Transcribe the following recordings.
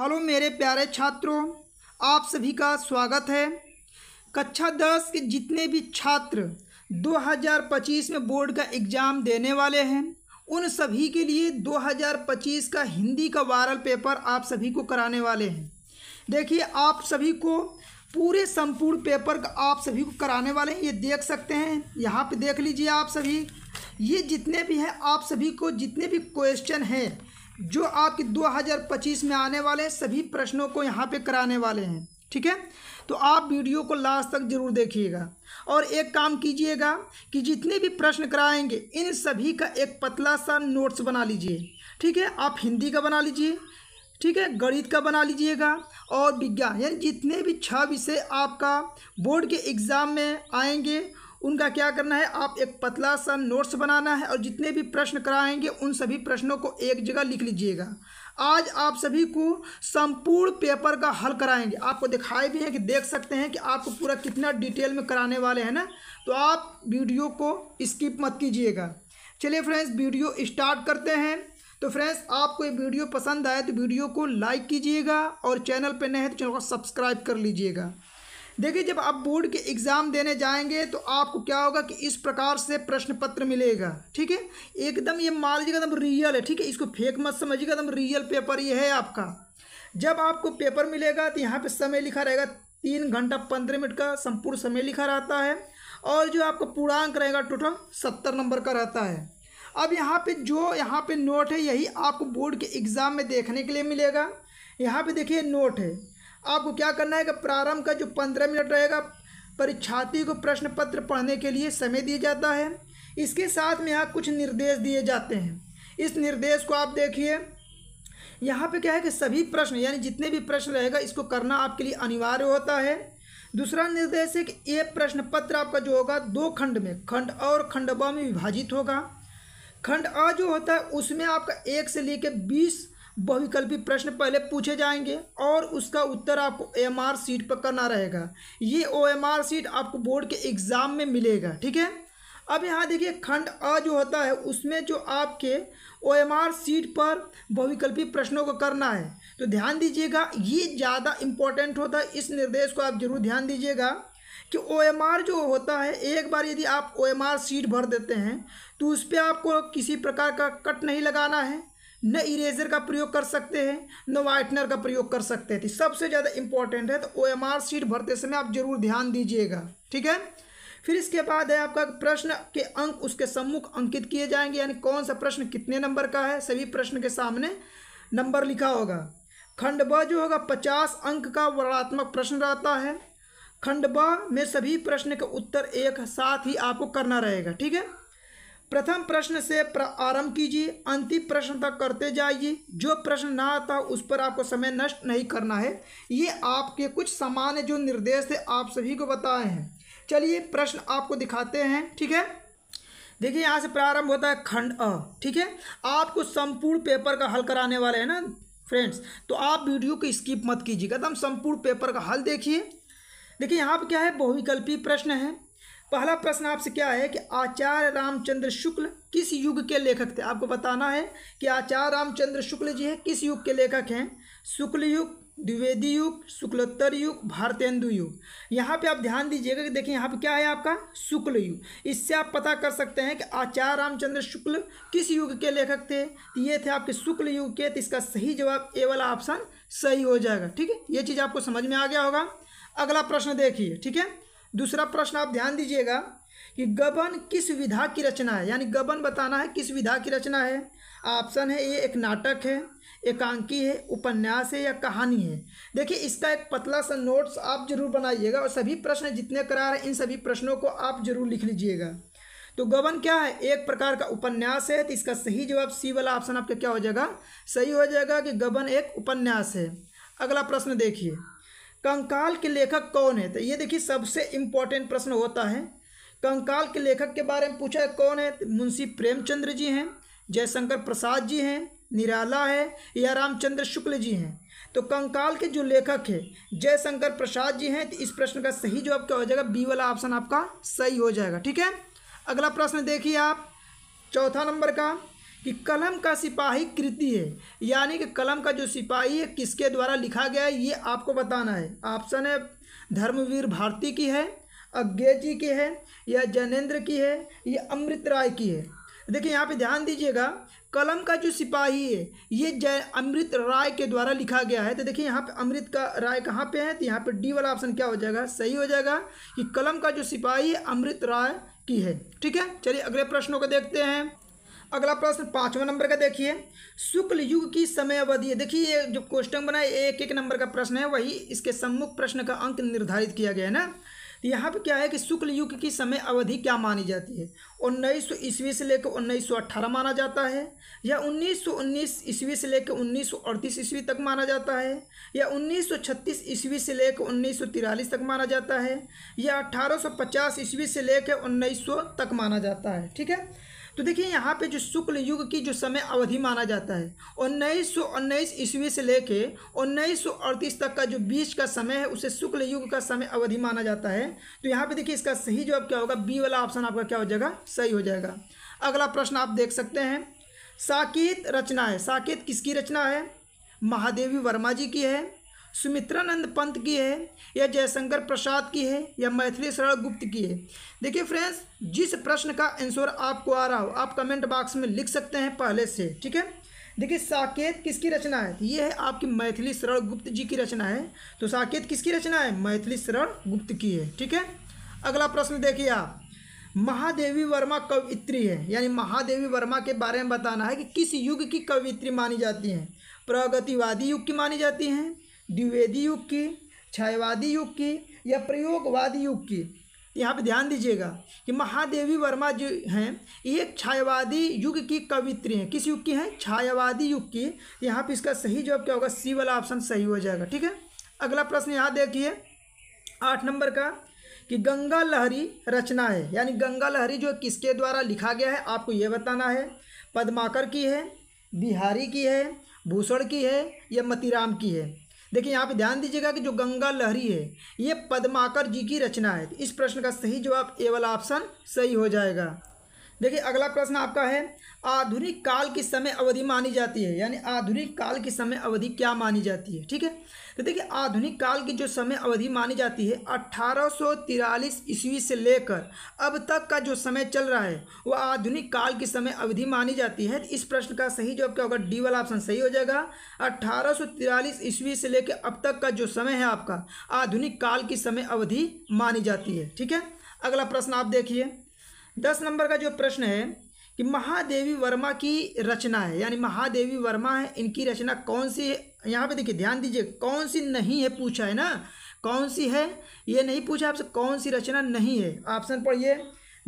hello मेरे प्यारे छात्रों आप सभी का स्वागत है कक्षा दस के जितने भी छात्र 2025 में बोर्ड का एग्ज़ाम देने वाले हैं उन सभी के लिए 2025 का हिंदी का वायरल पेपर आप सभी को कराने वाले हैं देखिए आप सभी को पूरे संपूर्ण पेपर का आप सभी को कराने वाले हैं ये देख सकते हैं यहाँ पे देख लीजिए आप सभी ये जितने भी हैं आप सभी को जितने भी क्वेश्चन हैं जो आपके 2025 में आने वाले हैं सभी प्रश्नों को यहाँ पे कराने वाले हैं ठीक है तो आप वीडियो को लास्ट तक जरूर देखिएगा और एक काम कीजिएगा कि जितने भी प्रश्न कराएंगे इन सभी का एक पतला सा नोट्स बना लीजिए ठीक है आप हिंदी का बना लीजिए ठीक है गणित का बना लीजिएगा और विज्ञान यानी जितने भी छः विषय आपका बोर्ड के एग्ज़ाम में आएंगे उनका क्या करना है आप एक पतला सा नोट्स बनाना है और जितने भी प्रश्न कराएंगे उन सभी प्रश्नों को एक जगह लिख लीजिएगा आज आप सभी को संपूर्ण पेपर का हल कराएंगे आपको दिखाए भी हैं कि देख सकते हैं कि आपको पूरा कितना डिटेल में कराने वाले हैं ना तो आप वीडियो को स्किप मत कीजिएगा चलिए फ्रेंड्स वीडियो स्टार्ट करते हैं तो फ्रेंड्स आपको ये वीडियो पसंद आए तो वीडियो को लाइक कीजिएगा और चैनल पर नए हैं तो चैनल को सब्सक्राइब कर लीजिएगा देखिए जब आप बोर्ड के एग्ज़ाम देने जाएंगे तो आपको क्या होगा कि इस प्रकार से प्रश्न पत्र मिलेगा ठीक है एकदम ये मान लीजिएगा एकदम रियल है ठीक है इसको फेक मत समझिएगा एकदम रियल पेपर ये है आपका जब आपको पेपर मिलेगा तो यहाँ पे समय लिखा रहेगा तीन घंटा पंद्रह मिनट का संपूर्ण समय लिखा रहता है और जो आपका पूर्णांक रहेगा टोटल सत्तर नंबर का रहता है अब यहाँ पे जो यहाँ पे नोट है यही आपको बोर्ड के एग्ज़ाम में देखने के लिए मिलेगा यहाँ पे देखिए नोट है आपको क्या करना है कि प्रारंभ का जो पंद्रह मिनट रहेगा परीक्षार्थी को प्रश्न पत्र पढ़ने के लिए समय दिया जाता है इसके साथ में यहाँ कुछ निर्देश दिए जाते हैं इस निर्देश को आप देखिए यहाँ पे क्या है कि सभी प्रश्न यानी जितने भी प्रश्न रहेगा इसको करना आपके लिए अनिवार्य होता है दूसरा निर्देश है कि ये प्रश्न पत्र आपका जो होगा दो खंड में खंड और खंड ब में विभाजित होगा खंड अ जो होता है उसमें आपका एक से लेकर बीस बहुविकल्पी प्रश्न पहले पूछे जाएंगे और उसका उत्तर आपको एम आर सीट पर करना रहेगा ये ओ एम आर सीट आपको बोर्ड के एग्ज़ाम में मिलेगा ठीक है अब यहाँ देखिए खंड अ जो होता है उसमें जो आपके ओ एम आर सीट पर बहुविकल्पी प्रश्नों को करना है तो ध्यान दीजिएगा ये ज़्यादा इम्पोर्टेंट होता है इस निर्देश को आप जरूर ध्यान दीजिएगा कि ओ एम आर जो होता है एक बार यदि आप ओ एम आर सीट भर देते हैं तो उस पर आपको किसी प्रकार का कट नहीं लगाना है न इरेजर का प्रयोग कर सकते हैं न वाइटनर का प्रयोग कर सकते थे तो सबसे ज़्यादा इंपॉर्टेंट है तो ओ एम आर सीट भरते समय आप जरूर ध्यान दीजिएगा ठीक है फिर इसके बाद है आपका प्रश्न के अंक उसके सम्मुख अंकित किए जाएंगे यानी कौन सा प्रश्न कितने नंबर का है सभी प्रश्न के सामने नंबर लिखा होगा खंड ब जो होगा पचास अंक का वर्णात्मक प्रश्न रहता है खंड ब में सभी प्रश्न के उत्तर एक साथ ही आपको करना रहेगा ठीक है प्रथम प्रश्न से प्रारंभ कीजिए अंतिम प्रश्न तक करते जाइए जो प्रश्न ना आता उस पर आपको समय नष्ट नहीं करना है ये आपके कुछ सामान्य जो निर्देश थे आप सभी को बताए हैं चलिए प्रश्न आपको दिखाते हैं ठीक है देखिए यहाँ से प्रारंभ होता है खंड अ ठीक है आपको संपूर्ण पेपर का हल कराने वाले हैं ना फ्रेंड्स तो आप वीडियो को स्किप मत कीजिएगा एकदम संपूर्ण पेपर का हल देखिए देखिए यहाँ पर क्या है बहुविकल्पी प्रश्न है पहला प्रश्न आपसे क्या है कि आचार्य रामचंद्र शुक्ल किस युग के लेखक थे आपको बताना है कि आचार्य रामचंद्र शुक्ल जी है किस युग के लेखक हैं शुक्ल युग द्विवेदी युग शुक्लोत्तर युग भारतेंदु युग यहाँ पे आप ध्यान दीजिएगा कि देखिए यहाँ पे क्या है आपका शुक्ल युग इससे आप पता कर सकते हैं कि आचार्य रामचंद्र शुक्ल किस युग के लेखक थे ये थे आपके शुक्ल युग के तो इसका सही जवाब ए वाला ऑप्शन सही हो जाएगा ठीक है ये चीज़ आपको समझ में आ गया होगा अगला प्रश्न देखिए ठीक है दूसरा प्रश्न आप ध्यान दीजिएगा कि गबन किस विधा की रचना है यानी गबन बताना है किस विधा की रचना है ऑप्शन है ये एक नाटक है एकांकी है उपन्यास है या कहानी है देखिए इसका एक पतला सा नोट्स आप जरूर बनाइएगा और सभी प्रश्न जितने करा रहे हैं इन सभी प्रश्नों को आप जरूर लिख लीजिएगा तो गबन क्या है एक प्रकार का उपन्यास है तो इसका सही जवाब सी वाला ऑप्शन आपका क्या हो जाएगा सही हो जाएगा कि गबन एक उपन्यास है अगला प्रश्न देखिए कंकाल के लेखक कौन है तो ये देखिए सबसे इम्पोर्टेंट प्रश्न होता है कंकाल के लेखक के बारे में पूछा है कौन है मुंशी प्रेमचंद्र जी हैं जयशंकर प्रसाद जी हैं निराला है या रामचंद्र शुक्ल जी हैं तो कंकाल के जो लेखक है जयशंकर प्रसाद जी हैं तो इस प्रश्न का सही जवाब क्या हो जाएगा बी वाला ऑप्शन आपका सही हो जाएगा ठीक है अगला प्रश्न देखिए आप चौथा नंबर का कि कलम का सिपाही कृति है यानी कि कलम का जो सिपाही है किसके द्वारा लिखा गया है ये आपको बताना है ऑप्शन है धर्मवीर भारती की है अज्ञे जी की है या जनेन्द्र की है या अमृत राय की है देखिए यहाँ पे ध्यान दीजिएगा कलम का जो सिपाही है ये जय अमृत राय के द्वारा लिखा गया है तो देखिए यहाँ पे अमृत का राय कहाँ पे है तो यहाँ पे डी वाला ऑप्शन क्या हो जाएगा सही हो जाएगा कि कलम का जो सिपाही है अमृत राय की है ठीक है चलिए अगले प्रश्नों को देखते हैं अगला प्रश्न पाँचवा नंबर का देखिए शुक्ल युग की समय अवधि देखिए ये जो क्वेश्चन बना है एक एक नंबर का प्रश्न है वही इसके सम्मुख प्रश्न का अंक निर्धारित किया गया है ना तो यहाँ पे क्या है कि शुक्ल युग की समय अवधि क्या मानी जाती है उन्नीस सौ ईस्वी से लेकर उन्नीस सौ अट्ठारह माना जाता है या उन्नीस सौ उन्नीस ईस्वी से लेकर उन्नीस सौ अड़तीस ईस्वी तक माना जाता है या उन्नीस सौ छत्तीस ईस्वी से लेकर उन्नीस सौ तिरालीस तक माना जाता है या अट्ठारह सौ पचास ईस्वी से लेकर उन्नीस सौ तक माना जाता है ठीक है तो देखिए यहाँ पे जो शुक्ल युग की जो समय अवधि माना जाता है उन्नीस सौ उन्नीस ईस्वी से लेके उन्नीस सौ अड़तीस तक का जो बीच का समय है उसे शुक्ल युग का समय अवधि माना जाता है तो यहाँ पे देखिए इसका सही जवाब क्या होगा बी वाला ऑप्शन आपका क्या हो जाएगा सही हो जाएगा अगला प्रश्न आप देख सकते हैं साकेत रचना है साकेत किसकी रचना है महादेवी वर्मा जी की है सुमित्रानंद पंत की है या जयशंकर प्रसाद की है या मैथिली शरण गुप्त की है देखिए फ्रेंड्स जिस प्रश्न का आंसर आपको आ रहा हो आप कमेंट बॉक्स में लिख सकते हैं पहले से ठीक है देखिए साकेत किसकी रचना है ये है आपकी मैथिली शरण गुप्त जी की रचना है तो साकेत किसकी रचना है मैथिली शरण गुप्त की है ठीक है अगला प्रश्न देखिए आप महादेवी वर्मा कवित्री है यानी महादेवी वर्मा के बारे में बताना है कि किस युग की कवित्री मानी जाती हैं प्रगतिवादी युग की मानी जाती हैं द्विवेदी युग की क्षयवादी युग की या प्रयोगवादी युग की यहाँ पे ध्यान दीजिएगा कि महादेवी वर्मा जो हैं ये छायावादी युग की कवित्री हैं किस युग की हैं छायावादी युग की यहाँ पे इसका सही जवाब क्या होगा सी वाला ऑप्शन सही हो जाएगा ठीक है अगला प्रश्न यहाँ देखिए आठ नंबर का कि गंगा लहरी रचना है यानी गंगा लहरी जो किसके द्वारा लिखा गया है आपको ये बताना है पदमाकर की है बिहारी की है भूषण की है या मतीराम की है देखिए यहाँ पे ध्यान दीजिएगा कि जो गंगा लहरी है ये पद्माकर जी की रचना है तो इस प्रश्न का सही जवाब ए वाला ऑप्शन सही हो जाएगा देखिए अगला प्रश्न आपका है आधुनिक काल की समय अवधि मानी जाती है यानी आधुनिक काल की समय अवधि क्या मानी जाती है ठीक है तो देखिए आधुनिक काल की जो समय अवधि मानी जाती है अट्ठारह ईस्वी से लेकर अब तक का जो समय चल रहा है वह आधुनिक काल की समय अवधि मानी जाती है इस प्रश्न का सही जवाब क्या होगा डी वाला ऑप्शन सही हो जाएगा अट्ठारह ईस्वी से लेकर अब तक का जो समय है आपका आधुनिक काल की समय अवधि मानी जाती है ठीक है अगला प्रश्न आप देखिए दस नंबर का जो प्रश्न है कि महादेवी वर्मा की रचना है यानी महादेवी वर्मा है इनकी रचना कौन सी है यहाँ पे देखिए ध्यान दीजिए कौन सी नहीं है पूछा है ना कौन सी है ये नहीं पूछा आपसे कौन सी रचना नहीं है ऑप्शन पढ़िए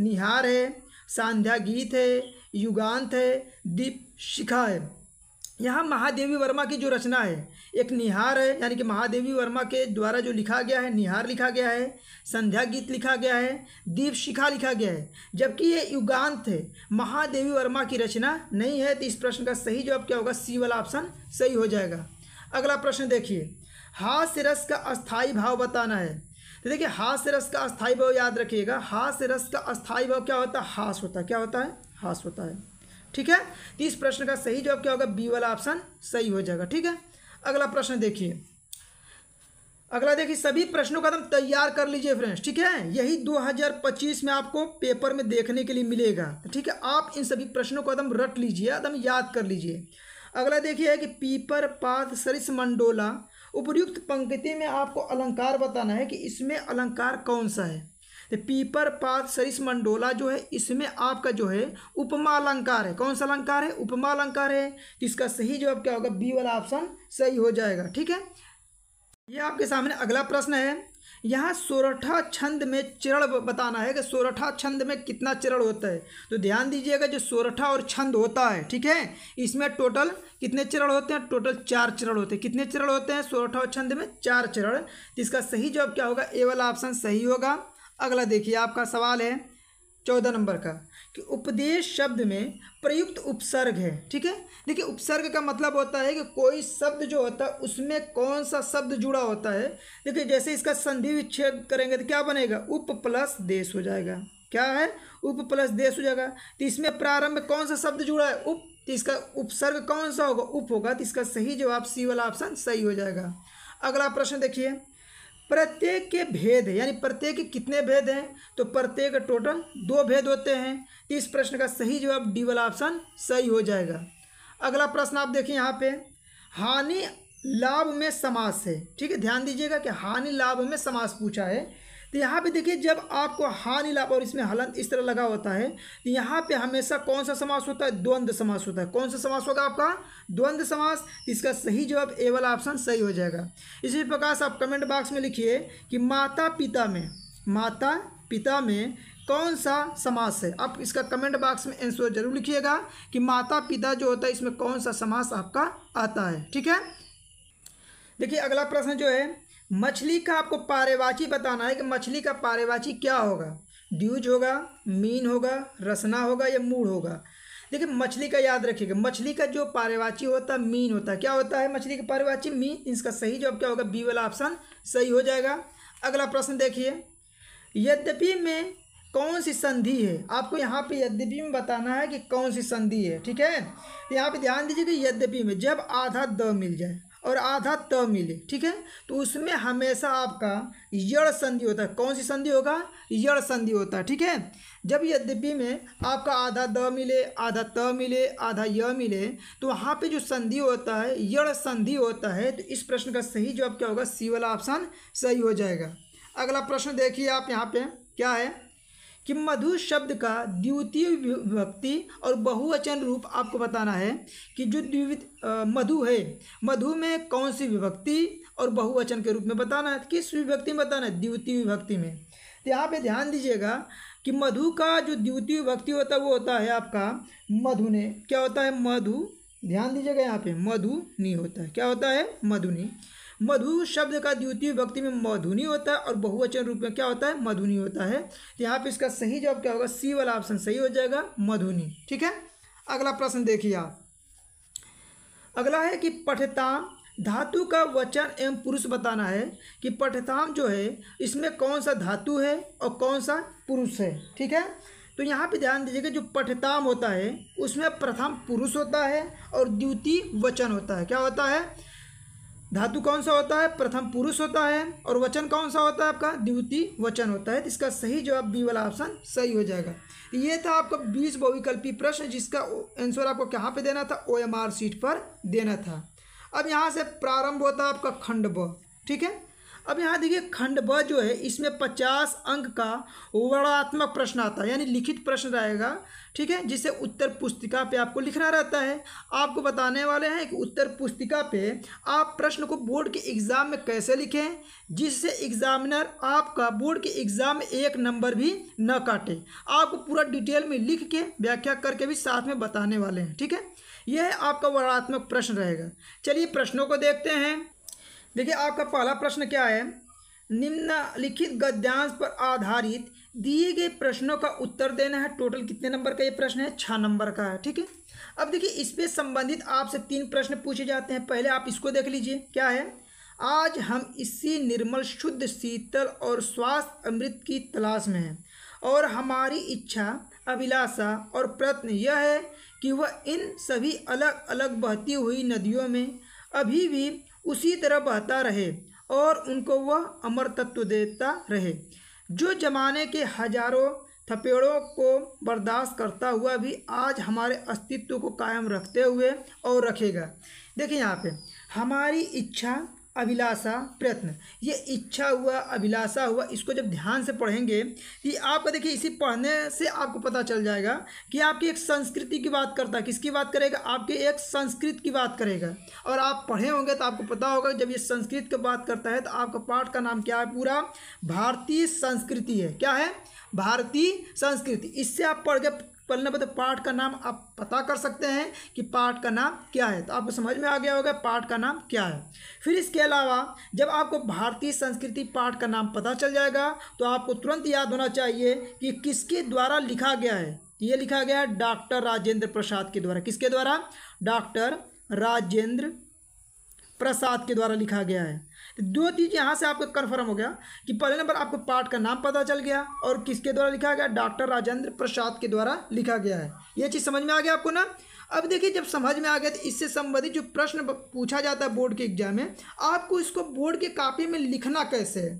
निहार है सांध्या गीत है युगांत है दीप शिखा है यहाँ महादेवी वर्मा की जो रचना है एक निहार है यानी कि महादेवी वर्मा के द्वारा जो लिखा गया है निहार लिखा गया है संध्या गीत लिखा गया है दीप शिखा लिखा गया है जबकि ये युगांत है महादेवी वर्मा की रचना नहीं है तो इस प्रश्न का सही जवाब क्या होगा सी वाला ऑप्शन सही हो जाएगा अगला प्रश्न देखिए हास्य रस का अस्थाई भाव बताना है तो देखिए हास्य रस का अस्थाई भाव याद रखिएगा हास्य रस का अस्थाई भाव क्या होता है हास होता है क्या होता है हास होता है ठीक है तो इस प्रश्न का सही जवाब क्या होगा बी वाला ऑप्शन सही हो जाएगा ठीक है अगला प्रश्न देखिए अगला देखिए सभी प्रश्नों का एकदम तैयार कर लीजिए फ्रेंड्स ठीक है यही 2025 में आपको पेपर में देखने के लिए मिलेगा तो ठीक है आप इन सभी प्रश्नों को एकदम रट लीजिए एकदम याद कर लीजिए अगला देखिए कि पीपर पाथ सरिस मंडोला उपयुक्त पंक्ति में आपको अलंकार बताना है कि इसमें अलंकार कौन सा है तो पीपर पाथ सरिस मंडोला जो है इसमें आपका जो है उपमा अलंकार है कौन सा अलंकार है उपमा अलंकार है इसका सही जवाब क्या होगा बी वाला ऑप्शन सही हो जाएगा ठीक है ये आपके सामने अगला प्रश्न है यहाँ सोरठा छंद में चरण बताना है कि सोरठा छंद में कितना चरण होता है तो ध्यान दीजिएगा जो सोरठा और छंद होता है ठीक है इसमें टोटल कितने चरण होते हैं टोटल चार चरण होते हैं कितने चरण होते हैं सोरठा और छंद में चार चरण इसका सही जवाब क्या होगा ए वाला ऑप्शन सही होगा अगला देखिए आपका सवाल है चौदह नंबर का कि उपदेश शब्द में प्रयुक्त उपसर्ग है ठीक है देखिए उपसर्ग का मतलब होता है कि कोई शब्द जो होता है उसमें कौन सा शब्द जुड़ा होता है देखिए जैसे इसका संधि विच्छेद करेंगे तो क्या बनेगा उप प्लस देश हो जाएगा क्या है उप प्लस देश हो जाएगा तो इसमें प्रारंभ में कौन सा शब्द जुड़ा है उप तो इसका उपसर्ग कौन सा होगा उप होगा तो इसका सही जवाब सी वाला ऑप्शन सही हो जाएगा अगला प्रश्न देखिए प्रत्येक के भेद है यानी प्रत्येक के कितने भेद हैं तो प्रत्येक टोटल दो भेद होते हैं इस प्रश्न का सही जवाब डी वाला ऑप्शन सही हो जाएगा अगला प्रश्न आप देखिए यहाँ पे हानि लाभ में समास है ठीक है ध्यान दीजिएगा कि हानि लाभ में समास पूछा है तो यहाँ पे देखिए जब आपको हानि लाभ और इसमें हलंत इस तरह लगा होता है तो यहाँ पे हमेशा कौन सा समास होता है द्वंद्व समास होता है कौन सा समास होगा आपका द्वंद्व समास इसका सही जवाब ए वाला ऑप्शन सही हो जाएगा इसी प्रकार से आप कमेंट बॉक्स में लिखिए कि माता पिता में माता पिता में कौन सा समास है आप इसका कमेंट बॉक्स में आंसर जरूर लिखिएगा कि माता पिता जो होता है इसमें कौन सा समास आपका आता है ठीक है देखिए अगला प्रश्न जो है मछली का आपको पारेवाची बताना है कि मछली का पारेवाची क्या होगा ड्यूज होगा मीन होगा रसना होगा या मूड होगा देखिए मछली का याद रखिएगा मछली का जो पारेवाची होता है मीन होता है क्या होता है मछली का पारेवाची मीन इसका सही जवाब क्या होगा बी वाला ऑप्शन सही हो जाएगा अगला प्रश्न देखिए यद्यपि में कौन सी संधि है आपको यहाँ पे यद्यपि में बताना है कि कौन सी संधि है ठीक है यहाँ पे ध्यान दीजिए कि यद्यपि में जब आधा द मिल जाए और आधा त मिले ठीक है तो उसमें हमेशा आपका यड़ संधि होता है कौन सी संधि होगा यड़ संधि होता है ठीक है जब यद्यपि में आपका आधा द मिले आधा त मिले आधा य मिले तो वहाँ पे जो संधि होता है यड़ संधि होता है तो इस प्रश्न का सही जवाब क्या होगा सी वाला ऑप्शन सही हो जाएगा अगला प्रश्न देखिए आप यहाँ पे क्या है कि मधु शब्द का द्वितीय विभक्ति और बहुवचन रूप आपको बताना है कि जो मधु है मधु में कौन सी विभक्ति और बहुवचन के रूप में बताना है किस विभक्ति में बताना है द्वितीय विभक्ति में तो यहाँ पे ध्यान दीजिएगा कि मधु का जो द्वितीय विभक्ति होता है वो होता है आपका ने क्या होता है मधु ध्यान दीजिएगा यहाँ पे मधुनी होता है क्या होता है मधुनी मधु शब्द का द्वितीय व्यक्ति में मधुनी होता है और बहुवचन रूप में क्या होता है मधुनी होता है तो यहाँ पे इसका सही जवाब क्या होगा सी वाला ऑप्शन सही हो जाएगा मधुनी ठीक है अगला प्रश्न देखिए आप अगला है कि पठताम धातु का वचन एवं पुरुष बताना है कि पठताम जो है इसमें कौन सा धातु है और कौन सा पुरुष है ठीक है तो यहाँ पे ध्यान दीजिएगा जो पठताम होता है उसमें प्रथम पुरुष होता है और द्वितीय वचन होता है क्या होता है धातु कौन सा होता है प्रथम पुरुष होता है और वचन कौन सा होता है आपका द्वितीय वचन होता है तो इसका सही जवाब बी वाला ऑप्शन सही हो जाएगा तो ये था आपका बीस बहुविकल्पी प्रश्न जिसका आंसर आपको कहाँ पे देना था ओ एम आर सीट पर देना था अब यहाँ से प्रारंभ होता है आपका खंड ब ठीक है अब यहाँ देखिए खंड ब जो है इसमें पचास अंक का वर्णात्मक प्रश्न आता है यानी लिखित प्रश्न रहेगा ठीक है जिसे उत्तर पुस्तिका पे आपको लिखना रहता है आपको बताने वाले हैं कि उत्तर पुस्तिका पे आप प्रश्न को बोर्ड के एग्ज़ाम में कैसे लिखें जिससे एग्ज़ामिनर आपका बोर्ड के एग्ज़ाम में एक नंबर भी न काटे आपको पूरा डिटेल में लिख के व्याख्या करके भी साथ में बताने वाले हैं ठीक है यह आपका वर्णात्मक प्रश्न रहेगा चलिए प्रश्नों को देखते हैं देखिए आपका पहला प्रश्न क्या है निम्नलिखित गद्यांश पर आधारित दिए गए प्रश्नों का उत्तर देना है टोटल कितने नंबर का ये प्रश्न है छः नंबर का है ठीक है अब देखिए इस पर संबंधित आपसे तीन प्रश्न पूछे जाते हैं पहले आप इसको देख लीजिए क्या है आज हम इसी निर्मल शुद्ध शीतल और स्वास्थ्य अमृत की तलाश में हैं और हमारी इच्छा अभिलाषा और प्रयत्न यह है कि वह इन सभी अलग अलग बहती हुई नदियों में अभी भी उसी तरह बहता रहे और उनको वह अमर तत्व देता रहे जो जमाने के हजारों थपेड़ों को बर्दाश्त करता हुआ भी आज हमारे अस्तित्व को कायम रखते हुए और रखेगा देखिए यहाँ पे हमारी इच्छा अभिलाषा प्रयत्न ये इच्छा हुआ अभिलाषा हुआ इसको जब ध्यान से पढ़ेंगे कि आप देखिए इसी पढ़ने से आपको पता चल जाएगा कि आपकी एक संस्कृति की बात करता है किसकी बात करेगा आपके एक संस्कृत की बात करेगा और आप पढ़े होंगे तो आपको पता होगा जब ये संस्कृत की बात करता है तो आपका पाठ का नाम क्या है पूरा भारतीय संस्कृति है क्या है भारतीय संस्कृति इससे आप पढ़ के पहले नंबर तो पाठ का नाम आप पता कर सकते हैं कि पाठ का नाम क्या है तो आपको समझ में आ गया होगा पाठ का नाम क्या है फिर इसके अलावा जब आपको भारतीय संस्कृति पाठ का नाम पता चल जाएगा तो आपको तुरंत याद होना चाहिए कि किसके द्वारा लिखा गया है तो ये लिखा गया है डॉक्टर राजेंद्र प्रसाद के द्वारा किसके द्वारा डॉक्टर राजेंद्र प्रसाद के द्वारा लिखा गया है दो चीज़ यहाँ से आपको कन्फर्म हो गया कि पहले नंबर आपको पाठ का नाम पता चल गया और किसके द्वारा लिखा गया डॉक्टर राजेंद्र प्रसाद के द्वारा लिखा गया है ये चीज़ समझ में आ गया आपको ना अब देखिए जब समझ में आ गया तो इससे संबंधित जो प्रश्न पूछा जाता है बोर्ड के एग्जाम में आपको इसको बोर्ड के कापी में लिखना कैसे है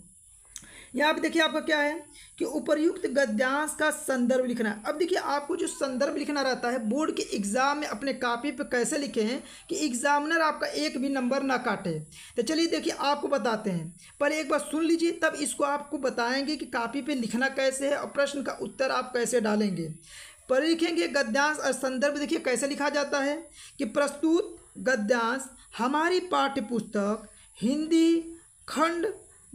यहाँ पे देखिए आपका क्या है कि उपरयुक्त गद्यांश का संदर्भ लिखना है अब देखिए आपको जो संदर्भ लिखना रहता है बोर्ड के एग्ज़ाम में अपने कापी पे कैसे लिखे हैं कि एग्ज़ामिनर आपका एक भी नंबर ना काटे तो चलिए देखिए आपको बताते हैं पर एक बार सुन लीजिए तब इसको आपको बताएंगे कि कापी पर लिखना कैसे है और प्रश्न का उत्तर आप कैसे डालेंगे पर लिखेंगे गद्यांश और संदर्भ देखिए कैसे लिखा जाता है कि प्रस्तुत गद्यांश हमारी पाठ्य पुस्तक हिंदी खंड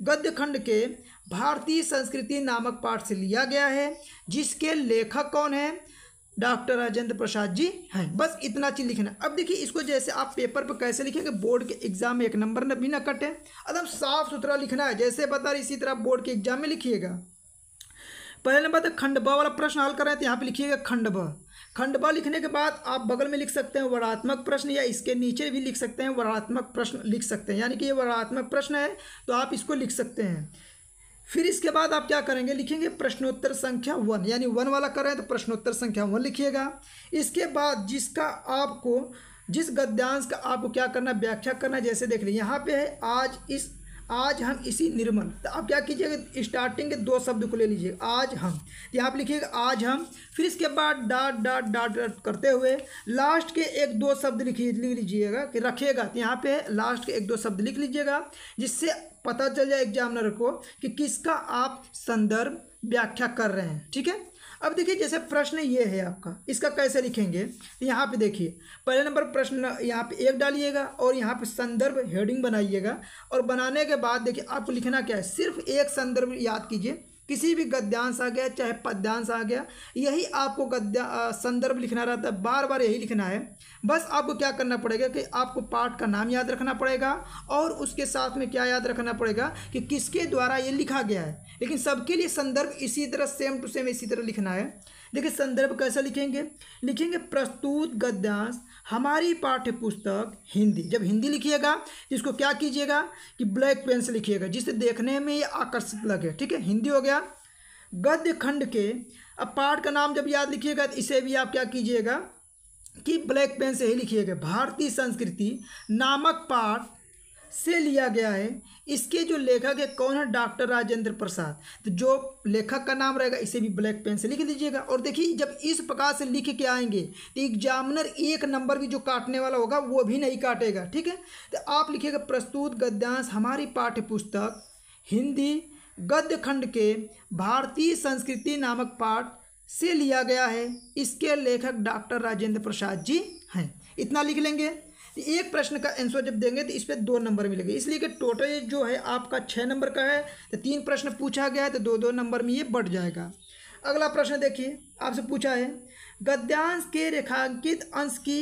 गद्य खंड के भारतीय संस्कृति नामक पाठ से लिया गया है जिसके लेखक कौन है डॉक्टर राजेंद्र प्रसाद जी हैं बस इतना चीज़ लिखना अब देखिए इसको जैसे आप पेपर पर पे कैसे लिखेंगे बोर्ड के एग्जाम में एक नंबर न भी ना कटे एकदम साफ सुथरा लिखना है जैसे बता रहे इसी तरह बोर्ड के एग्जाम में लिखिएगा पहले नंबर तो खंडबा वाला प्रश्न हल कर रहे हैं तो यहाँ पर लिखिएगा खंडबा खंडबा लिखने के बाद आप बगल में लिख सकते हैं वर्णात्मक प्रश्न या इसके नीचे भी लिख सकते हैं वर्णात्मक प्रश्न लिख सकते हैं यानी कि ये वर्णात्मक प्रश्न है तो आप इसको लिख सकते हैं फिर इसके बाद आप क्या करेंगे लिखेंगे प्रश्नोत्तर संख्या वन यानी वन वाला कर रहे हैं तो प्रश्नोत्तर संख्या वन लिखिएगा इसके बाद जिसका आपको जिस गद्यांश का आपको क्या करना व्याख्या करना जैसे देख लीजिए यहाँ पे है आज इस आज हम इसी निर्मल तो आप क्या कीजिएगा स्टार्टिंग के दो शब्द को ले लीजिए आज हम तो यहाँ पर लिखिएगा आज हम फिर इसके बाद डाट डाट डाट डाट करते हुए लास्ट के एक दो शब्द लिखिए लिख लीजिएगा कि रखिएगा तो यहाँ पे लास्ट के एक दो शब्द लिख लीजिएगा जिससे पता चल जाए एग्जामिनर को कि किसका आप संदर्भ व्याख्या कर रहे हैं ठीक है अब देखिए जैसे प्रश्न ये है आपका इसका कैसे लिखेंगे यहाँ पे देखिए पहले नंबर प्रश्न यहाँ पे एक डालिएगा और यहाँ पे संदर्भ हेडिंग बनाइएगा और बनाने के बाद देखिए आपको लिखना क्या है सिर्फ एक संदर्भ याद कीजिए किसी भी गद्यांश आ गया चाहे पद्यांश आ गया यही आपको गद्या संदर्भ लिखना रहता है बार बार यही लिखना है बस आपको क्या करना पड़ेगा कि आपको पाठ का नाम याद रखना पड़ेगा और उसके साथ में क्या याद रखना पड़ेगा कि किसके द्वारा ये लिखा गया है लेकिन सबके लिए संदर्भ इसी तरह सेम टू सेम इसी तरह लिखना है देखिए संदर्भ कैसा लिखेंगे लिखेंगे प्रस्तुत गद्यांश हमारी पाठ्य पुस्तक हिंदी जब हिंदी लिखिएगा इसको क्या कीजिएगा कि ब्लैक पेन से लिखिएगा जिससे देखने में ये आकर्षित लगे ठीक है हिंदी हो गया गद्य खंड के अब पाठ का नाम जब याद लिखिएगा तो इसे भी आप क्या कीजिएगा कि ब्लैक पेन से ही लिखिएगा भारतीय संस्कृति नामक पाठ से लिया गया है इसके जो लेखक है कौन है डॉक्टर राजेंद्र प्रसाद तो जो लेखक का नाम रहेगा इसे भी ब्लैक पेन से लिख दीजिएगा और देखिए जब इस प्रकार से लिख के आएंगे तो एग्जामिनर एक नंबर भी जो काटने वाला होगा वो भी नहीं काटेगा ठीक है तो आप लिखिएगा प्रस्तुत गद्यांश हमारी पाठ्य पुस्तक हिंदी गद्य खंड के भारतीय संस्कृति नामक पाठ से लिया गया है इसके लेखक डॉक्टर राजेंद्र प्रसाद जी हैं इतना लिख लेंगे एक प्रश्न का आंसर जब देंगे तो इस पर दो नंबर मिलेंगे इसलिए कि टोटल जो है आपका छः नंबर का है तो तीन प्रश्न पूछा गया है तो दो दो नंबर में ये बढ़ जाएगा अगला प्रश्न देखिए आपसे पूछा है गद्यांश के रेखांकित अंश की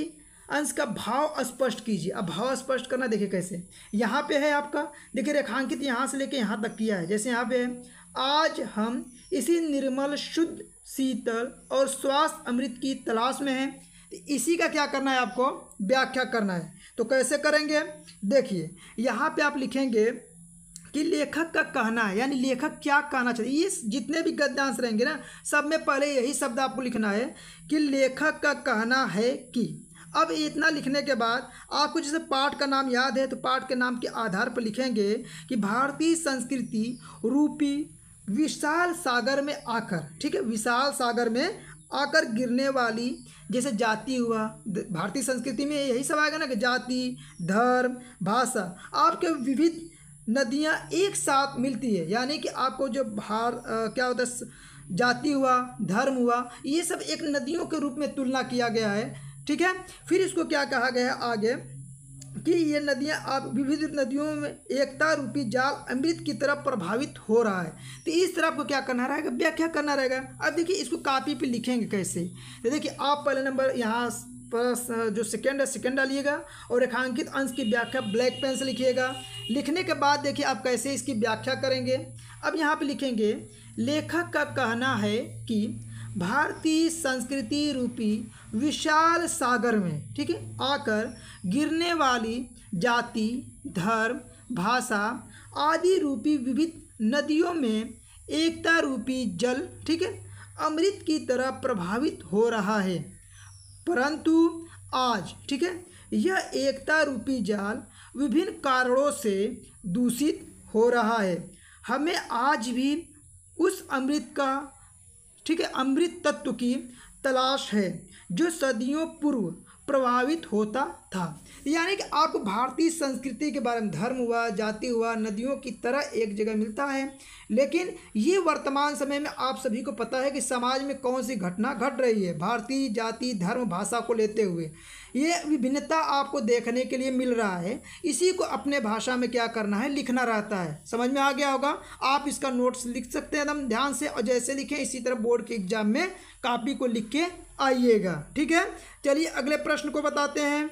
अंश का भाव स्पष्ट कीजिए अब भाव स्पष्ट करना देखिए कैसे यहाँ पे है आपका देखिए रेखांकित यहाँ से लेके यहाँ तक किया है जैसे यहाँ पे है आज हम इसी निर्मल शुद्ध शीतल और स्वास्थ्य अमृत की तलाश में हैं तो इसी का क्या करना है आपको व्याख्या करना है तो कैसे करेंगे देखिए यहाँ पे आप लिखेंगे कि लेखक का कहना है यानी लेखक क्या कहना चाहते ये जितने भी गद्यांश रहेंगे ना सब में पहले यही शब्द आपको लिखना है कि लेखक का कहना है कि अब इतना लिखने के बाद आपको जैसे पाठ का नाम याद है तो पाठ के नाम के आधार पर लिखेंगे कि भारतीय संस्कृति रूपी विशाल सागर में आकर ठीक है विशाल सागर में आकर गिरने वाली जैसे जाति हुआ भारतीय संस्कृति में यही सब आएगा ना कि जाति धर्म भाषा आपके विविध नदियाँ एक साथ मिलती है यानी कि आपको जो भार आ, क्या होता है जाति हुआ धर्म हुआ ये सब एक नदियों के रूप में तुलना किया गया है ठीक है फिर इसको क्या कहा गया है आगे कि ये नदियाँ आप विविध नदियों में एकता रूपी जाल अमृत की तरफ प्रभावित हो रहा है तो इस तरह आपको क्या करना रहेगा व्याख्या करना रहेगा अब देखिए इसको कापी पे लिखेंगे कैसे तो देखिए आप पहले नंबर यहाँ पर जो सेकेंड है सेकेंड डालिएगा और रेखांकित अंश की व्याख्या ब्लैक पेन से लिखिएगा लिखने के बाद देखिए आप कैसे इसकी व्याख्या करेंगे अब यहाँ पर लिखेंगे लेखक का कहना है कि भारतीय संस्कृति रूपी विशाल सागर में ठीक है आकर गिरने वाली जाति धर्म भाषा आदि रूपी विविध नदियों में एकता रूपी जल ठीक है अमृत की तरह प्रभावित हो रहा है परंतु आज ठीक है यह एकता रूपी जाल विभिन्न कारणों से दूषित हो रहा है हमें आज भी उस अमृत का ठीक है अमृत तत्व की तलाश है जो सदियों पूर्व प्रभावित होता था यानी कि आपको भारतीय संस्कृति के बारे में धर्म हुआ जाति हुआ नदियों की तरह एक जगह मिलता है लेकिन ये वर्तमान समय में आप सभी को पता है कि समाज में कौन सी घटना घट रही है भारतीय जाति धर्म भाषा को लेते हुए ये विभिन्नता आपको देखने के लिए मिल रहा है इसी को अपने भाषा में क्या करना है लिखना रहता है समझ में आ गया होगा आप इसका नोट्स लिख सकते हैं एकदम ध्यान से और जैसे लिखें इसी तरह बोर्ड के एग्जाम में कापी को लिख के आइएगा ठीक है चलिए अगले प्रश्न को बताते हैं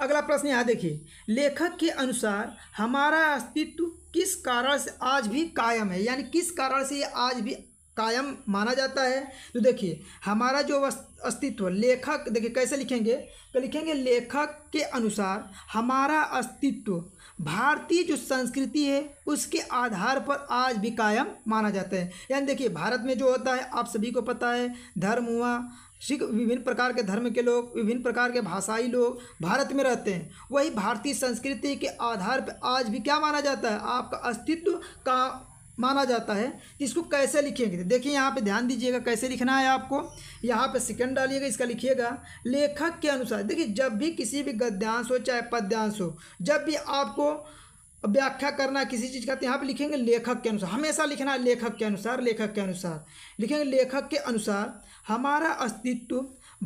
अगला प्रश्न यहाँ देखिए लेखक के अनुसार हमारा अस्तित्व किस कारण से आज भी कायम है यानी किस कारण से ये आज भी कायम माना जाता है तो देखिए हमारा जो अस्तित्व लेखक देखिए कैसे लिखेंगे तो लिखेंगे लेखक के अनुसार हमारा अस्तित्व भारतीय जो संस्कृति है उसके आधार पर आज भी कायम माना जाता है यानी देखिए भारत में जो होता है आप सभी को पता है धर्म हुआ सिख विभिन्न प्रकार के धर्म के लोग विभिन्न प्रकार के भाषाई लोग भारत में रहते हैं वही भारतीय संस्कृति के आधार पर आज भी क्या माना जाता है आपका अस्तित्व का माना जाता है इसको कैसे लिखेंगे देखिए यहाँ पे ध्यान दीजिएगा कैसे लिखना है आपको यहाँ पे सेकंड डालिएगा इसका लिखिएगा लेखक के अनुसार देखिए जब भी किसी भी गद्यांश हो चाहे पद्यांश हो जब भी आपको व्याख्या करना किसी चीज़ का तो यहाँ पे लिखेंगे लेखक के अनुसार हमेशा लिखना है लेखक के अनुसार लेखक के अनुसार लिखेंगे लेखक के अनुसार हमारा अस्तित्व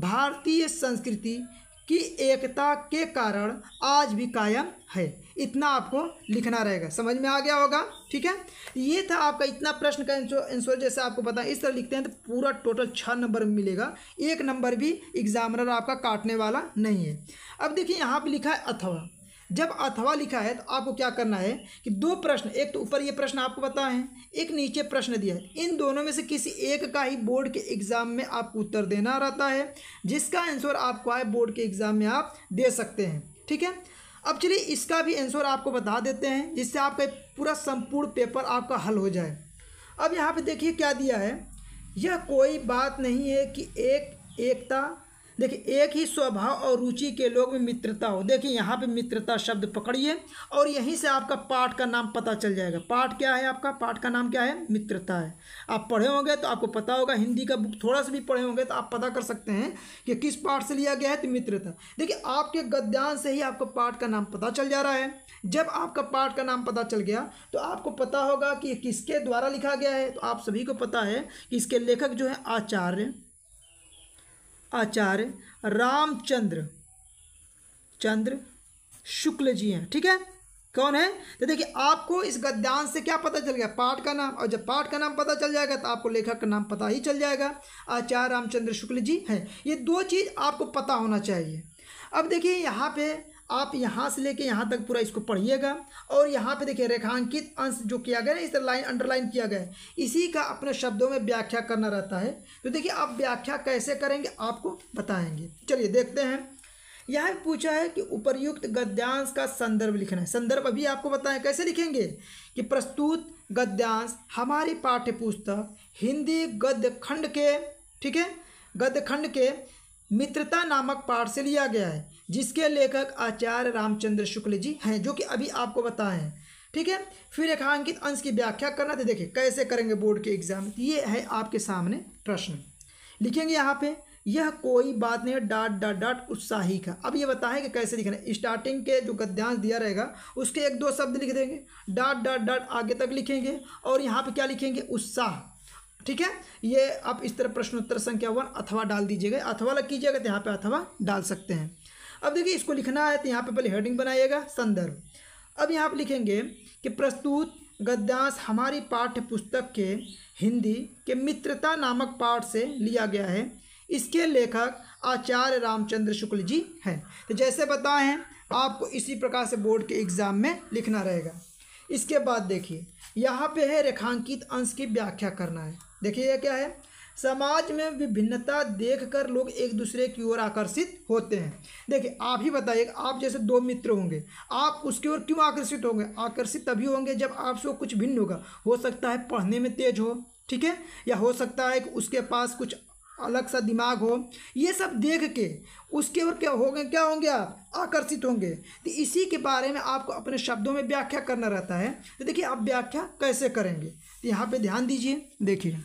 भारतीय संस्कृति की एकता के कारण आज भी कायम है इतना आपको लिखना रहेगा समझ में आ गया होगा ठीक है ये था आपका इतना प्रश्न का आंसर जैसे आपको पता है इस तरह लिखते हैं तो पूरा टोटल छः नंबर मिलेगा एक नंबर भी एग्जामिनर आपका काटने वाला नहीं है अब देखिए यहाँ पे लिखा है अथवा जब अथवा लिखा है तो आपको क्या करना है कि दो प्रश्न एक तो ऊपर ये प्रश्न आपको बताए हैं एक नीचे प्रश्न दिया है इन दोनों में से किसी एक का ही बोर्ड के एग्ज़ाम में आपको उत्तर देना रहता है जिसका आंसर आपको आए बोर्ड के एग्ज़ाम में आप दे सकते हैं ठीक है अब चलिए इसका भी आंसर आपको बता देते हैं जिससे आपका पूरा संपूर्ण पेपर आपका हल हो जाए अब यहाँ पर देखिए क्या दिया है यह कोई बात नहीं है कि एक एकता देखिए एक ही स्वभाव और रुचि के लोग में मित्रता हो देखिए यहाँ पे मित्रता शब्द पकड़िए और यहीं से आपका पाठ का नाम पता चल जाएगा पाठ क्या है आपका पाठ का नाम क्या है मित्रता है आप पढ़े होंगे तो आपको पता होगा हिंदी का बुक थोड़ा सा भी पढ़े होंगे तो आप पता कर सकते हैं कि किस पाठ से लिया गया है तो मित्रता देखिए आपके गद्यांश से ही आपको पाठ का नाम पता चल जा रहा है जब आपका पाठ का नाम पता चल गया तो आपको पता होगा कि किसके द्वारा लिखा गया है तो आप सभी को पता है कि इसके लेखक जो है आचार्य आचार्य रामचंद्र चंद्र शुक्ल जी हैं ठीक है कौन है तो देखिए आपको इस गद्यांश से क्या पता चल गया पाठ का नाम और जब पाठ का नाम पता चल जाएगा तो आपको लेखक का नाम पता ही चल जाएगा आचार्य रामचंद्र शुक्ल जी हैं ये दो चीज़ आपको पता होना चाहिए अब देखिए यहाँ पे आप यहाँ से लेके यहाँ तक पूरा इसको पढ़िएगा और यहाँ पे देखिए रेखांकित अंश जो किया गया है इस तरह लाइन अंडरलाइन किया गया है इसी का अपने शब्दों में व्याख्या करना रहता है तो देखिए आप व्याख्या कैसे करेंगे आपको बताएंगे चलिए देखते हैं यहाँ पूछा है कि उपर्युक्त गद्यांश का संदर्भ लिखना है संदर्भ अभी आपको बताएं कैसे लिखेंगे कि प्रस्तुत गद्यांश हमारी पाठ्य पुस्तक हिंदी गद्य खंड के ठीक है गद्य खंड के मित्रता नामक पाठ से लिया गया है जिसके लेखक आचार्य रामचंद्र शुक्ल जी हैं जो कि अभी आपको बताए हैं ठीक है फिर रेखांकित अंश की व्याख्या करना तो देखिए कैसे करेंगे बोर्ड के एग्जाम ये है आपके सामने प्रश्न लिखेंगे यहाँ पे यह कोई बात नहीं है डॉट डॉट डॉट उत्साही का अब ये बताएं कि कैसे लिखना है स्टार्टिंग के जो गद्यांश दिया रहेगा उसके एक दो शब्द लिख देंगे डॉट डॉट डॉट आगे तक लिखेंगे और यहाँ पे क्या लिखेंगे उत्साह ठीक है ये आप इस तरह प्रश्नोत्तर संख्या वन अथवा डाल दीजिएगा अथवा लग कीजिएगा तो यहाँ पर अथवा डाल सकते हैं अब देखिए इसको लिखना है तो यहाँ पे पहले हेडिंग बनाइएगा संदर्भ अब यहाँ पर लिखेंगे कि प्रस्तुत गद्यांश हमारी पाठ्य पुस्तक के हिंदी के मित्रता नामक पाठ से लिया गया है इसके लेखक आचार्य रामचंद्र शुक्ल जी हैं तो जैसे बताए हैं आपको इसी प्रकार से बोर्ड के एग्ज़ाम में लिखना रहेगा इसके बाद देखिए यहाँ पे है रेखांकित अंश की व्याख्या करना है देखिए यह क्या है समाज में विभिन्नता देखकर लोग एक दूसरे की ओर आकर्षित होते हैं देखिए आप ही बताइए आप जैसे दो मित्र होंगे आप उसकी ओर क्यों आकर्षित होंगे आकर्षित तभी होंगे जब आपसे कुछ भिन्न होगा हो सकता है पढ़ने में तेज हो ठीक है या हो सकता है कि उसके पास कुछ अलग सा दिमाग हो ये सब देख के उसके ओर क्या होंगे क्या होंगे आप आकर्षित होंगे तो इसी के बारे में आपको अपने शब्दों में व्याख्या करना रहता है तो देखिए आप व्याख्या कैसे करेंगे तो यहाँ पे ध्यान दीजिए देखिए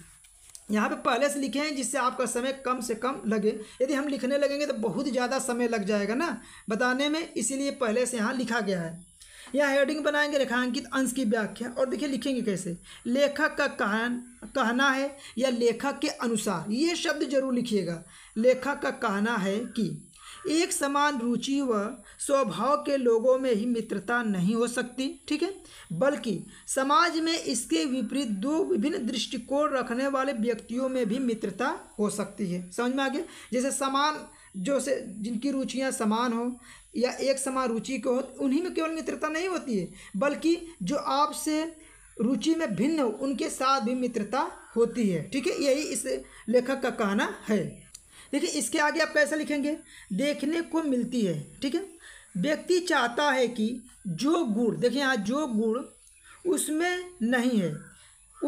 यहाँ पे पहले से लिखे हैं जिससे आपका समय कम से कम लगे यदि हम लिखने लगेंगे तो बहुत ज़्यादा समय लग जाएगा ना बताने में इसीलिए पहले से यहाँ लिखा गया है यहाँ हेडिंग बनाएंगे रेखांकित अंश की व्याख्या और देखिए लिखेंगे कैसे लेखक का कहन कहना है या लेखक के अनुसार ये शब्द जरूर लिखिएगा लेखक का कहना है कि एक समान रुचि व स्वभाव के लोगों में ही मित्रता नहीं हो सकती ठीक है बल्कि समाज में इसके विपरीत दो विभिन्न दृष्टिकोण रखने वाले व्यक्तियों में भी मित्रता हो सकती है समझ में आ गया जैसे समान जो से जिनकी रुचियाँ समान हो या एक समान रुचि के हो उन्हीं में केवल मित्रता नहीं होती है बल्कि जो आपसे रुचि में भिन्न हो उनके साथ भी मित्रता होती है ठीक है यही इस लेखक का कहना है देखिए इसके आगे आप कैसे लिखेंगे देखने को मिलती है ठीक है व्यक्ति चाहता है कि जो गुण देखिए यहाँ जो गुण उसमें नहीं है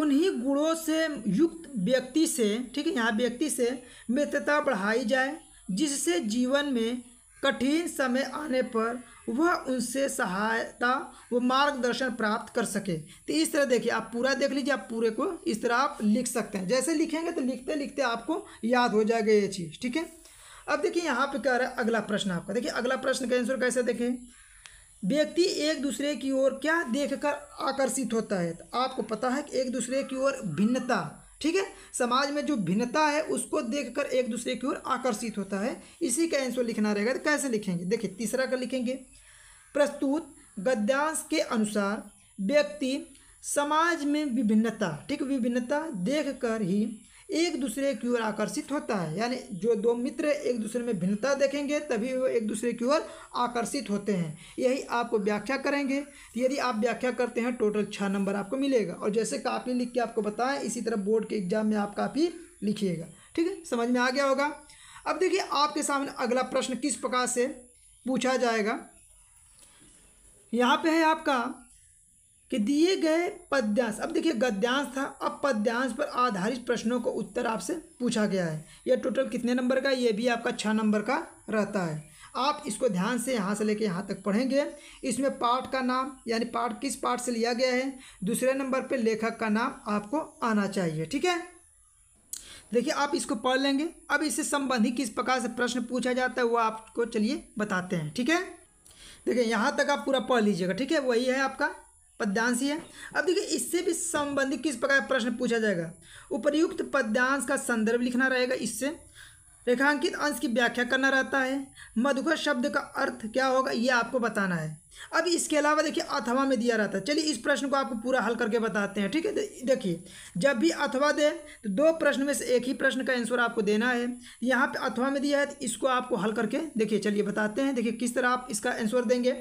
उन्हीं गुणों से युक्त व्यक्ति से ठीक है यहाँ व्यक्ति से मित्रता बढ़ाई जाए जिससे जीवन में कठिन समय आने पर वह उनसे सहायता व मार्गदर्शन प्राप्त कर सके तो इस तरह देखिए आप पूरा देख लीजिए आप पूरे को इस तरह आप लिख सकते हैं जैसे लिखेंगे तो लिखते लिखते आपको याद हो जाएगा ये चीज़ ठीक है अब देखिए यहाँ पे क्या रहा है अगला प्रश्न आपका देखिए अगला प्रश्न का आंसर कैसे देखें व्यक्ति एक दूसरे की ओर क्या देखकर आकर्षित होता है तो आपको पता है कि एक दूसरे की ओर भिन्नता ठीक है समाज में जो भिन्नता है उसको देखकर एक दूसरे की ओर आकर्षित होता है इसी का आंसर लिखना रहेगा तो कैसे लिखेंगे देखिए तीसरा का लिखेंगे प्रस्तुत गद्यांश के अनुसार व्यक्ति समाज में विभिन्नता ठीक विभिन्नता देखकर ही एक दूसरे की ओर आकर्षित होता है यानी जो दो मित्र एक दूसरे में भिन्नता देखेंगे तभी वो एक दूसरे की ओर आकर्षित होते हैं यही आप व्याख्या करेंगे यदि आप व्याख्या करते हैं टोटल छः नंबर आपको मिलेगा और जैसे काफ़ी लिख के आपको बताएं इसी तरह बोर्ड के एग्जाम में आप काफ़ी लिखिएगा ठीक है समझ में आ गया होगा अब देखिए आपके सामने अगला प्रश्न किस प्रकार से पूछा जाएगा यहाँ पे है आपका कि दिए गए पद्यांश अब देखिए गद्यांश था अब पद्यांश पर आधारित प्रश्नों को उत्तर आपसे पूछा गया है यह टोटल कितने नंबर का ये भी आपका छः नंबर का रहता है आप इसको ध्यान से यहाँ से लेकर यहाँ तक पढ़ेंगे इसमें पाठ का नाम यानी पाठ किस पाठ से लिया गया है दूसरे नंबर पर लेखक का नाम आपको आना चाहिए ठीक है देखिए आप इसको पढ़ लेंगे अब इससे संबंधित किस प्रकार से प्रश्न पूछा जाता है वो आपको चलिए बताते हैं ठीक है देखिए यहाँ तक आप पूरा पढ़ लीजिएगा ठीक है वही है आपका पद्यांश ही है अब देखिए इससे भी संबंधित किस प्रकार प्रश्न पूछा जाएगा उपयुक्त पद्यांश का संदर्भ लिखना रहेगा इससे रेखांकित अंश की व्याख्या करना रहता है मधुकर शब्द का अर्थ क्या होगा ये आपको बताना है अब इसके अलावा देखिए अथवा में दिया रहता है चलिए इस प्रश्न को आपको पूरा हल करके बताते हैं ठीक है देखिए जब भी अथवा दे तो दो प्रश्न में से एक ही प्रश्न का आंसर आपको देना है यहाँ पे अथवा में दिया है तो इसको आपको हल करके देखिए चलिए बताते हैं देखिए किस तरह आप इसका आंसर देंगे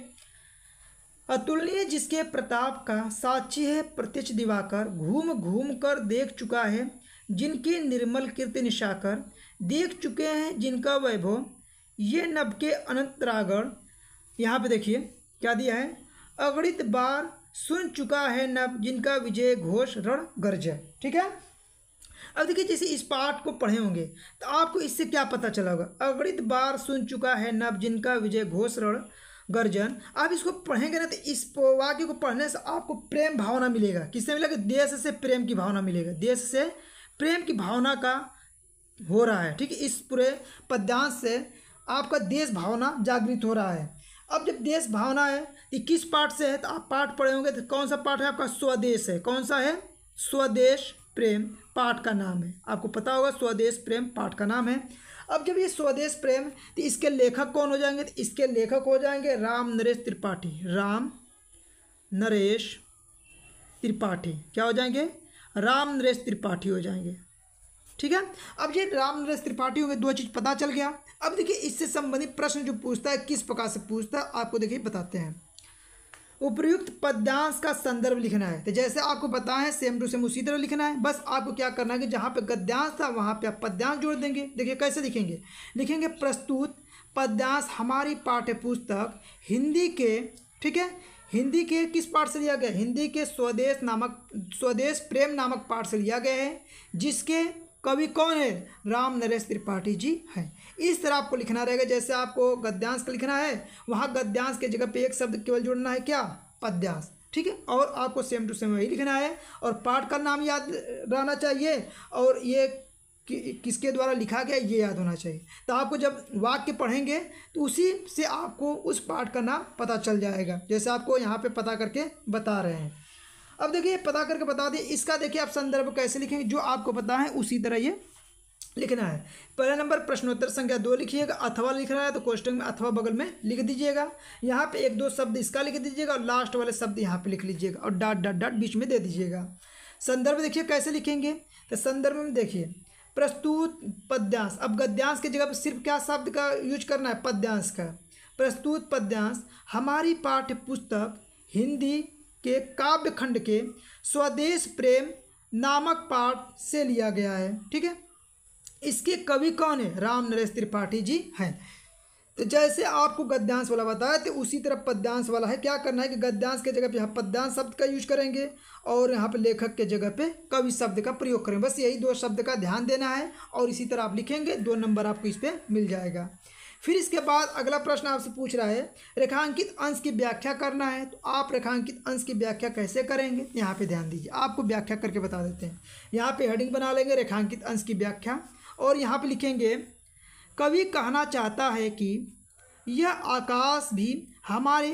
अतुल्य जिसके प्रताप का साक्षी है प्रत्यक्ष दिवाकर घूम घूम कर देख चुका है जिनकी निर्मल कीर्ति निशाकर देख चुके हैं जिनका वैभव ये नभ के अनंत रागण यहाँ पे देखिए क्या दिया है अगणित बार सुन चुका है नभ जिनका विजय घोष रण गर्ज ठीक है अब देखिए जैसे इस पाठ को पढ़े होंगे तो आपको इससे क्या पता चला होगा अगणित बार सुन चुका है नभ जिनका विजय घोष रण गर्जन आप इसको पढ़ेंगे ना तो इस वाक्य को पढ़ने से आपको प्रेम भावना मिलेगा किससे मिलेगा देश से प्रेम की भावना मिलेगा देश से प्रेम की भावना का हो रहा है ठीक है इस पूरे पद्यांश से आपका देश भावना जागृत हो रहा है अब जब देश भावना है ये किस पाठ से है तो आप पाठ पढ़े होंगे तो कौन सा पाठ है आपका स्वदेश है कौन सा है स्वदेश प्रेम पाठ का नाम है आपको पता होगा स्वदेश प्रेम पाठ का नाम है अब जब ये स्वदेश प्रेम तो इसके लेखक कौन हो जाएंगे तो इसके लेखक हो जाएंगे राम नरेश त्रिपाठी राम नरेश त्रिपाठी क्या हो जाएंगे राम नरेश त्रिपाठी हो जाएंगे ठीक है अब ये राम नरेश त्रिपाठी होंगे दो चीज़ पता चल गया अब देखिए इससे संबंधित प्रश्न जो पूछता है किस प्रकार से पूछता है आपको देखिए बताते हैं उपयुक्त पद्यांश का संदर्भ लिखना है तो जैसे आपको बताएं सेम टू सेम उसी तरह लिखना है बस आपको क्या करना है कि जहाँ पे गद्यांश था वहाँ पे आप पद्यांश जोड़ देंगे देखिए कैसे लिखेंगे लिखेंगे प्रस्तुत पद्यांश हमारी पाठ्य पुस्तक हिंदी के ठीक है हिंदी के किस पाठ से लिया गया हिंदी के स्वदेश नामक स्वदेश प्रेम नामक पाठ से लिया गया है जिसके कवि कौन है राम नरेश त्रिपाठी जी हैं इस तरह आपको लिखना रहेगा जैसे आपको गद्यांश का लिखना है वहाँ गद्यांश के जगह पे एक शब्द केवल जोड़ना है क्या पद्यांश ठीक है और आपको सेम टू सेम वही लिखना है और पाठ का नाम याद रहना चाहिए और ये कि, किसके द्वारा लिखा गया ये याद होना चाहिए तो आपको जब वाक्य पढ़ेंगे तो उसी से आपको उस पाठ का नाम पता चल जाएगा जैसे आपको यहाँ पे पता करके बता रहे हैं अब देखिए पता करके बता दिए इसका देखिए आप संदर्भ कैसे लिखेंगे जो आपको पता है उसी तरह ये लिखना है पहला नंबर प्रश्नोत्तर संख्या दो लिखिएगा अथवा लिख रहा है तो क्वेश्चन में अथवा बगल में लिख दीजिएगा यहाँ पे एक दो शब्द इसका लिख दीजिएगा और लास्ट वाले शब्द यहाँ पे लिख लीजिएगा और डॉट डॉट डॉट बीच में दे दीजिएगा संदर्भ देखिए कैसे लिखेंगे तो संदर्भ में देखिए प्रस्तुत पद्यांश अब गद्यांश की जगह पर सिर्फ क्या शब्द का यूज करना है पद्यांश का प्रस्तुत पद्यांश हमारी पाठ्य पुस्तक हिंदी के काव्य खंड के स्वदेश प्रेम नामक पाठ से लिया गया है ठीक है इसके कवि कौन है राम नरेश त्रिपाठी जी हैं तो जैसे आपको गद्यांश वाला बताया तो उसी तरह पद्यांश वाला है क्या करना है कि गद्यांश के जगह पे यहाँ पद्यांश शब्द का यूज करेंगे और यहाँ पे लेखक के जगह पे कवि शब्द का प्रयोग करेंगे बस यही दो शब्द का ध्यान देना है और इसी तरह आप लिखेंगे दो नंबर आपको इस पर मिल जाएगा फिर इसके बाद अगला प्रश्न आपसे पूछ रहा है रेखांकित अंश की व्याख्या करना है तो आप रेखांकित अंश की व्याख्या कैसे करेंगे यहाँ पे ध्यान दीजिए आपको व्याख्या करके बता देते हैं यहाँ पे हेडिंग बना लेंगे रेखांकित अंश की व्याख्या और यहाँ पे लिखेंगे कवि कहना चाहता है कि यह आकाश भी हमारे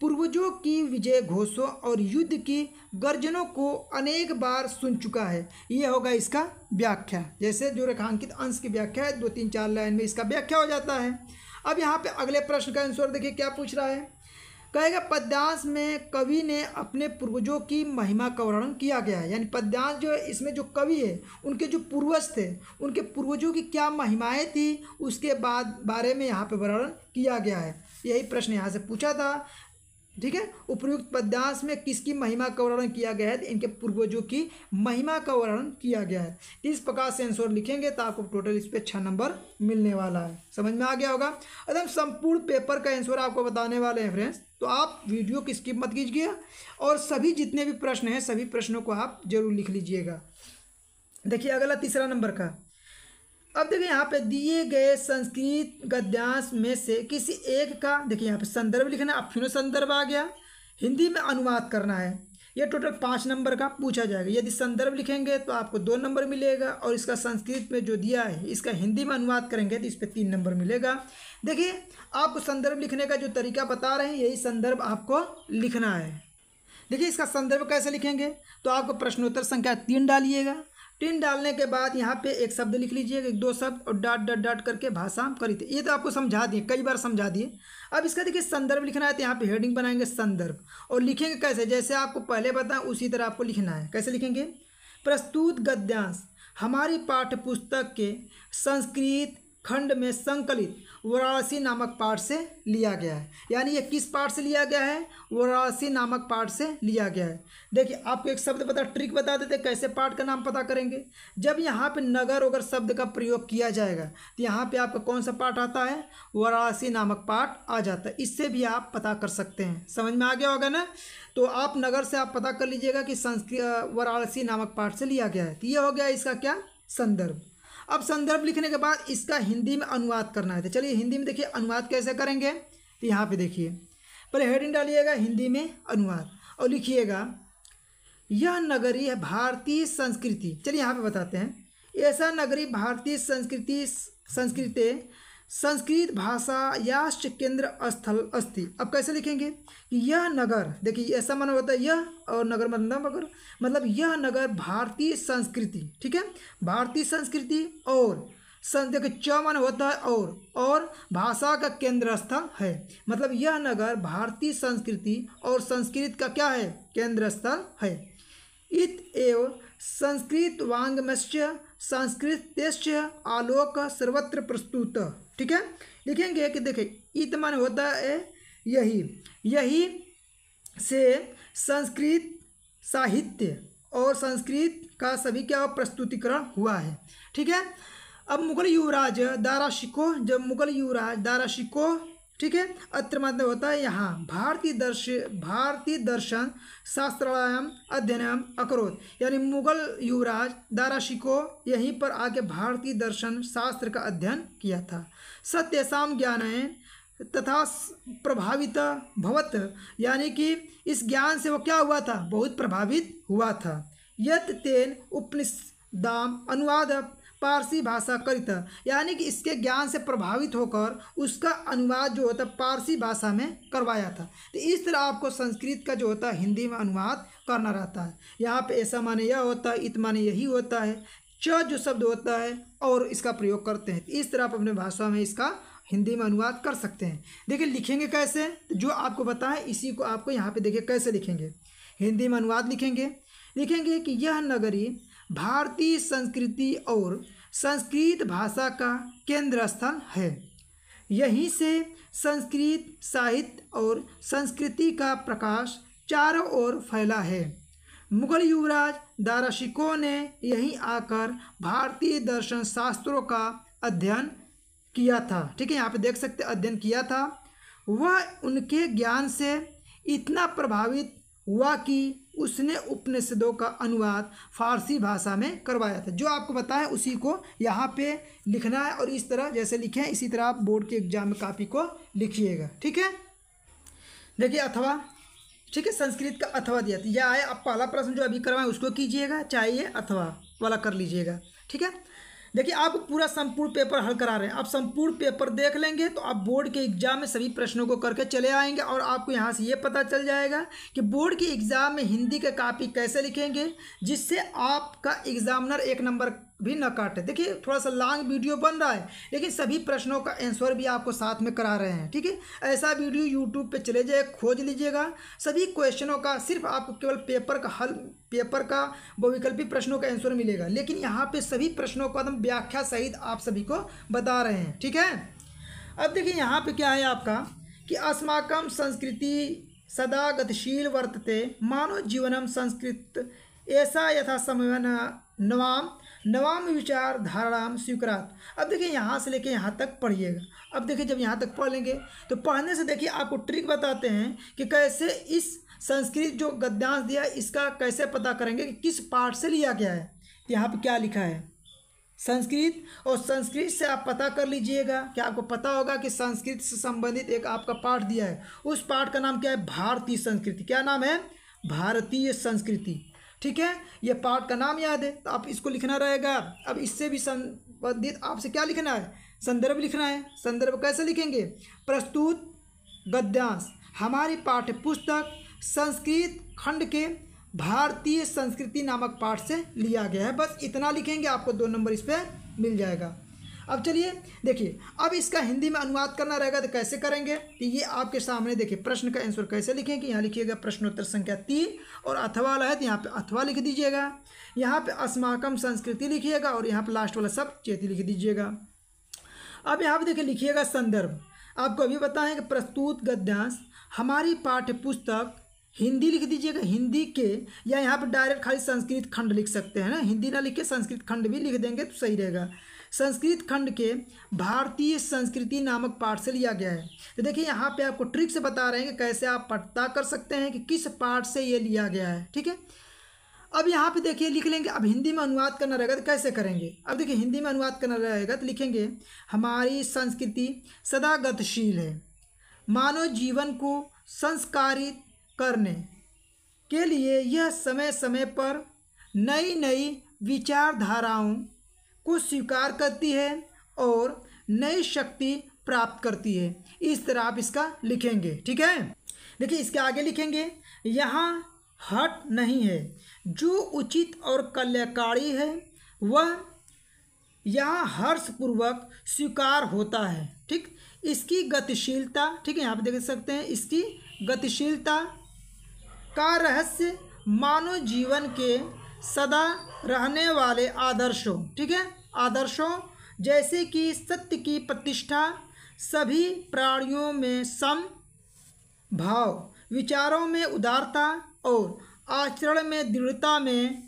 पूर्वजों की विजय घोषों और युद्ध की गर्जनों को अनेक बार सुन चुका है ये होगा इसका व्याख्या जैसे जो रेखांकित अंश की व्याख्या है दो तीन चार लाइन में इसका व्याख्या हो जाता है अब यहाँ पे अगले प्रश्न का आंसर देखिए क्या पूछ रहा है कहेगा पद्यांश में कवि ने अपने पूर्वजों की महिमा का वर्णन किया गया है यानी पद्यांश जो है इसमें जो कवि है उनके जो पूर्वज थे उनके पूर्वजों की क्या महिमाएँ थी उसके बाद बारे में यहाँ पर वर्णन किया गया है यही प्रश्न यहाँ से पूछा था ठीक है उपयुक्त पद्यांश में किसकी महिमा का वर्णन किया गया है तो इनके पूर्वजों की महिमा का वर्णन किया गया है इस प्रकार से आंसर लिखेंगे तो आपको टोटल इस पर छः नंबर मिलने वाला है समझ में आ गया होगा एकदम संपूर्ण पेपर का आंसर आपको बताने वाले हैं फ्रेंड्स तो आप वीडियो की स्किप मत कीजिएगा और सभी जितने भी प्रश्न हैं सभी प्रश्नों को आप जरूर लिख लीजिएगा देखिए अगला तीसरा नंबर का अब देखिए यहाँ पे दिए गए संस्कृत गद्यांश में से किसी एक का देखिए यहाँ पे संदर्भ लिखना है अब फिर संदर्भ आ गया हिंदी में अनुवाद करना है यह टोटल पाँच नंबर का पूछा जाएगा यदि संदर्भ लिखेंगे तो आपको दो नंबर मिलेगा और इसका संस्कृत में जो दिया है इसका हिंदी में अनुवाद करेंगे तो इस पर तीन नंबर मिलेगा देखिए आपको संदर्भ लिखने का जो तरीका बता रहे हैं यही संदर्भ आपको लिखना है देखिए इसका संदर्भ कैसे लिखेंगे तो आपको प्रश्नोत्तर संख्या तीन डालिएगा टिन डालने के बाद यहाँ पे एक शब्द लिख लीजिए एक दो शब्द और डॉट डॉट डॉट करके भाषा थी ये तो आपको समझा दिए कई बार समझा दिए अब इसका देखिए संदर्भ लिखना है तो यहाँ पे हेडिंग बनाएंगे संदर्भ और लिखेंगे कैसे जैसे आपको पहले बताएं उसी तरह आपको लिखना है कैसे लिखेंगे प्रस्तुत गद्यांश हमारी पाठ्यपुस्तक के संस्कृत खंड में संकलित वाराणसी नामक पाठ से लिया गया है यानी ये किस पाठ से लिया गया है वाराणसी नामक पाठ से लिया गया है देखिए आपको एक शब्द पता ट्रिक बता देते कैसे पार्ट का नाम पता करेंगे जब यहाँ पे नगर वगर शब्द का प्रयोग किया जाएगा तो यहाँ पे आपका कौन सा पाठ आता है वाराणसी नामक पाठ आ जाता है इससे भी आप पता कर सकते हैं समझ में आ गया होगा ना तो आप नगर से आप पता कर लीजिएगा कि संस्कृत वाराणसी नामक पाठ से लिया गया है तो ये हो गया इसका क्या संदर्भ अब संदर्भ लिखने के बाद इसका हिंदी में अनुवाद करना है तो चलिए हिंदी में देखिए अनुवाद कैसे करेंगे तो यहाँ पे देखिए पहले हेडिंग डालिएगा हिंदी में अनुवाद और लिखिएगा यह नगरी है भारतीय संस्कृति चलिए यहाँ पे बताते हैं ऐसा नगरी भारतीय संस्कृति संस्कृति संस्कृत भाषा याश्च केंद्र स्थल अस्थि अब कैसे लिखेंगे कि यह नगर देखिए ऐसा मन होता है यह और नगर मतलब नगर मतलब यह नगर भारतीय संस्कृति ठीक है भारतीय संस्कृति और सन देखिए च मन होता है और और भाषा का केंद्र स्थल है मतलब यह नगर भारतीय संस्कृति और संस्कृत का क्या है केंद्र स्थल है इत एव संस्कृत वांगमश्च संस्कृत आलोक सर्वत्र प्रस्तुत ठीक है लिखेंगे कि देखें इत मान होता है यही यही से संस्कृत साहित्य और संस्कृत का सभी क्या प्रस्तुतिकरण हुआ है ठीक है अब मुगल युवराज दारा शिको जब मुगल युवराज दारा शिको ठीक है अत्र मतलब होता है यहाँ भारतीय दर्श भारतीय दर्शन शास्त्रायाम अध्ययन अकरोत यानी मुगल युवराज दाराशी को यहीं पर आके भारतीय दर्शन शास्त्र का अध्ययन किया था सत्यसाम ज्ञान तथा प्रभावित भवत यानी कि इस ज्ञान से वो क्या हुआ था बहुत प्रभावित हुआ था यत तेन उपनिषदाम अनुवाद पारसी भाषा करित यानी कि इसके ज्ञान से प्रभावित होकर उसका अनुवाद जो होता है पारसी भाषा में करवाया था तो इस तरह आपको संस्कृत का जो होता है हिंदी में अनुवाद करना रहता है यहाँ पे ऐसा माने यह होता है इत माने यही होता है च जो शब्द होता है और इसका प्रयोग करते हैं इस तरह आप अपने भाषा में इसका हिंदी में अनुवाद कर सकते हैं देखिए लिखेंगे कैसे तो जो आपको बताएं इसी को आपको यहाँ पे देखिए कैसे लिखेंगे हिंदी में अनुवाद लिखेंगे लिखेंगे कि यह नगरी भारतीय संस्कृति और संस्कृत भाषा का केंद्र स्थल है यहीं से संस्कृत साहित्य और संस्कृति का प्रकाश चारों ओर फैला है मुगल युवराज दाराशिकोह ने यहीं आकर भारतीय दर्शन शास्त्रों का अध्ययन किया था ठीक है यहाँ पे देख सकते अध्ययन किया था वह उनके ज्ञान से इतना प्रभावित हुआ कि उसने उपनिषदों का अनुवाद फारसी भाषा में करवाया था जो आपको बताया उसी को यहाँ पे लिखना है और इस तरह जैसे लिखें इसी तरह आप बोर्ड के एग्जाम में कापी को लिखिएगा ठीक है देखिए अथवा ठीक है संस्कृत का अथवा दिया था यह आया आप पहला प्रश्न जो अभी करवाएं उसको कीजिएगा चाहिए अथवा वाला कर लीजिएगा ठीक है देखिए आप पूरा संपूर्ण पेपर हल करा रहे हैं आप संपूर्ण पेपर देख लेंगे तो आप बोर्ड के एग्जाम में सभी प्रश्नों को करके चले आएंगे और आपको यहाँ से ये पता चल जाएगा कि बोर्ड के एग्ज़ाम में हिंदी का कापी कैसे लिखेंगे जिससे आपका एग्ज़ामिनर एक नंबर भी न काटे देखिए थोड़ा सा लॉन्ग वीडियो बन रहा है लेकिन सभी प्रश्नों का आंसर भी आपको साथ में करा रहे हैं ठीक है ऐसा वीडियो यूट्यूब पे चले जाए खोज लीजिएगा सभी क्वेश्चनों का सिर्फ आपको केवल पेपर का हल पेपर का बहुविकल्पी प्रश्नों का आंसर मिलेगा लेकिन यहाँ पे सभी प्रश्नों का एकदम व्याख्या सहित आप सभी को बता रहे हैं ठीक है अब देखिए यहाँ पर क्या है आपका कि अस्माकम संस्कृति सदा गतिशील वर्तते मानव जीवनम संस्कृत ऐसा यथा समय नवाम नवाम विचार धाराम स्वीकारात अब देखिए यहाँ से लेके यहाँ तक पढ़िएगा अब देखिए जब यहाँ तक पढ़ लेंगे तो पढ़ने से देखिए आपको ट्रिक बताते हैं कि कैसे इस संस्कृत जो गद्यांश दिया इसका कैसे पता करेंगे कि किस पार्ट से लिया गया है तो यहाँ पर क्या लिखा है संस्कृत और संस्कृत से आप पता कर लीजिएगा कि आपको पता होगा कि संस्कृत से संबंधित एक आपका पाठ दिया है उस पाठ का नाम क्या है भारतीय संस्कृति क्या नाम है भारतीय संस्कृति ठीक है ये पार्ट का नाम याद है तो आप इसको लिखना रहेगा अब इससे भी संबंधित आपसे क्या लिखना है संदर्भ लिखना है संदर्भ कैसे लिखेंगे प्रस्तुत गद्यांश हमारी पाठ्य पुस्तक संस्कृत खंड के भारतीय संस्कृति नामक पाठ से लिया गया है बस इतना लिखेंगे आपको दो नंबर इस पर मिल जाएगा अब चलिए देखिए अब इसका हिंदी में अनुवाद करना रहेगा तो कैसे करेंगे तो ये आपके सामने देखिए प्रश्न का आंसर कैसे लिखेंगे यहाँ लिखिएगा प्रश्नोत्तर संख्या तीन और अथवा वाला है तो यहाँ पे अथवा लिख दीजिएगा यहाँ पे अस्माकम संस्कृति लिखिएगा और यहाँ पर लास्ट वाला सब चेती लिख दीजिएगा अब यहाँ पर देखिए लिखिएगा संदर्भ आपको अभी बताएं कि प्रस्तुत गद्यांश हमारी पाठ्य पुस्तक हिंदी लिख दीजिएगा हिंदी के या यहाँ पर डायरेक्ट खाली संस्कृत खंड लिख सकते हैं ना हिंदी ना लिख के संस्कृत खंड भी लिख देंगे तो सही रहेगा संस्कृत खंड के भारतीय संस्कृति नामक पाठ से लिया गया है तो देखिए यहाँ पे आपको ट्रिक से बता रहे हैं कि कैसे आप पता कर सकते हैं कि किस पाठ से ये लिया गया है ठीक है अब यहाँ पे देखिए लिख लेंगे अब हिंदी में अनुवाद करना रहेगा तो कैसे करेंगे अब देखिए हिंदी में अनुवाद करना रहेगा तो लिखेंगे हमारी संस्कृति सदा गतिशील है मानव जीवन को संस्कारित करने के लिए यह समय समय पर नई नई विचारधाराओं को स्वीकार करती है और नई शक्ति प्राप्त करती है इस तरह आप इसका लिखेंगे ठीक है देखिए इसके आगे लिखेंगे यहाँ हट नहीं है जो उचित और कल्याणकारी है वह यहाँ हर्षपूर्वक स्वीकार होता है ठीक इसकी गतिशीलता ठीक है यहाँ पे देख सकते हैं इसकी गतिशीलता का रहस्य मानव जीवन के सदा रहने वाले आदर्शों ठीक है आदर्शों जैसे कि सत्य की प्रतिष्ठा सभी प्राणियों में सम भाव विचारों में उदारता और आचरण में दृढ़ता में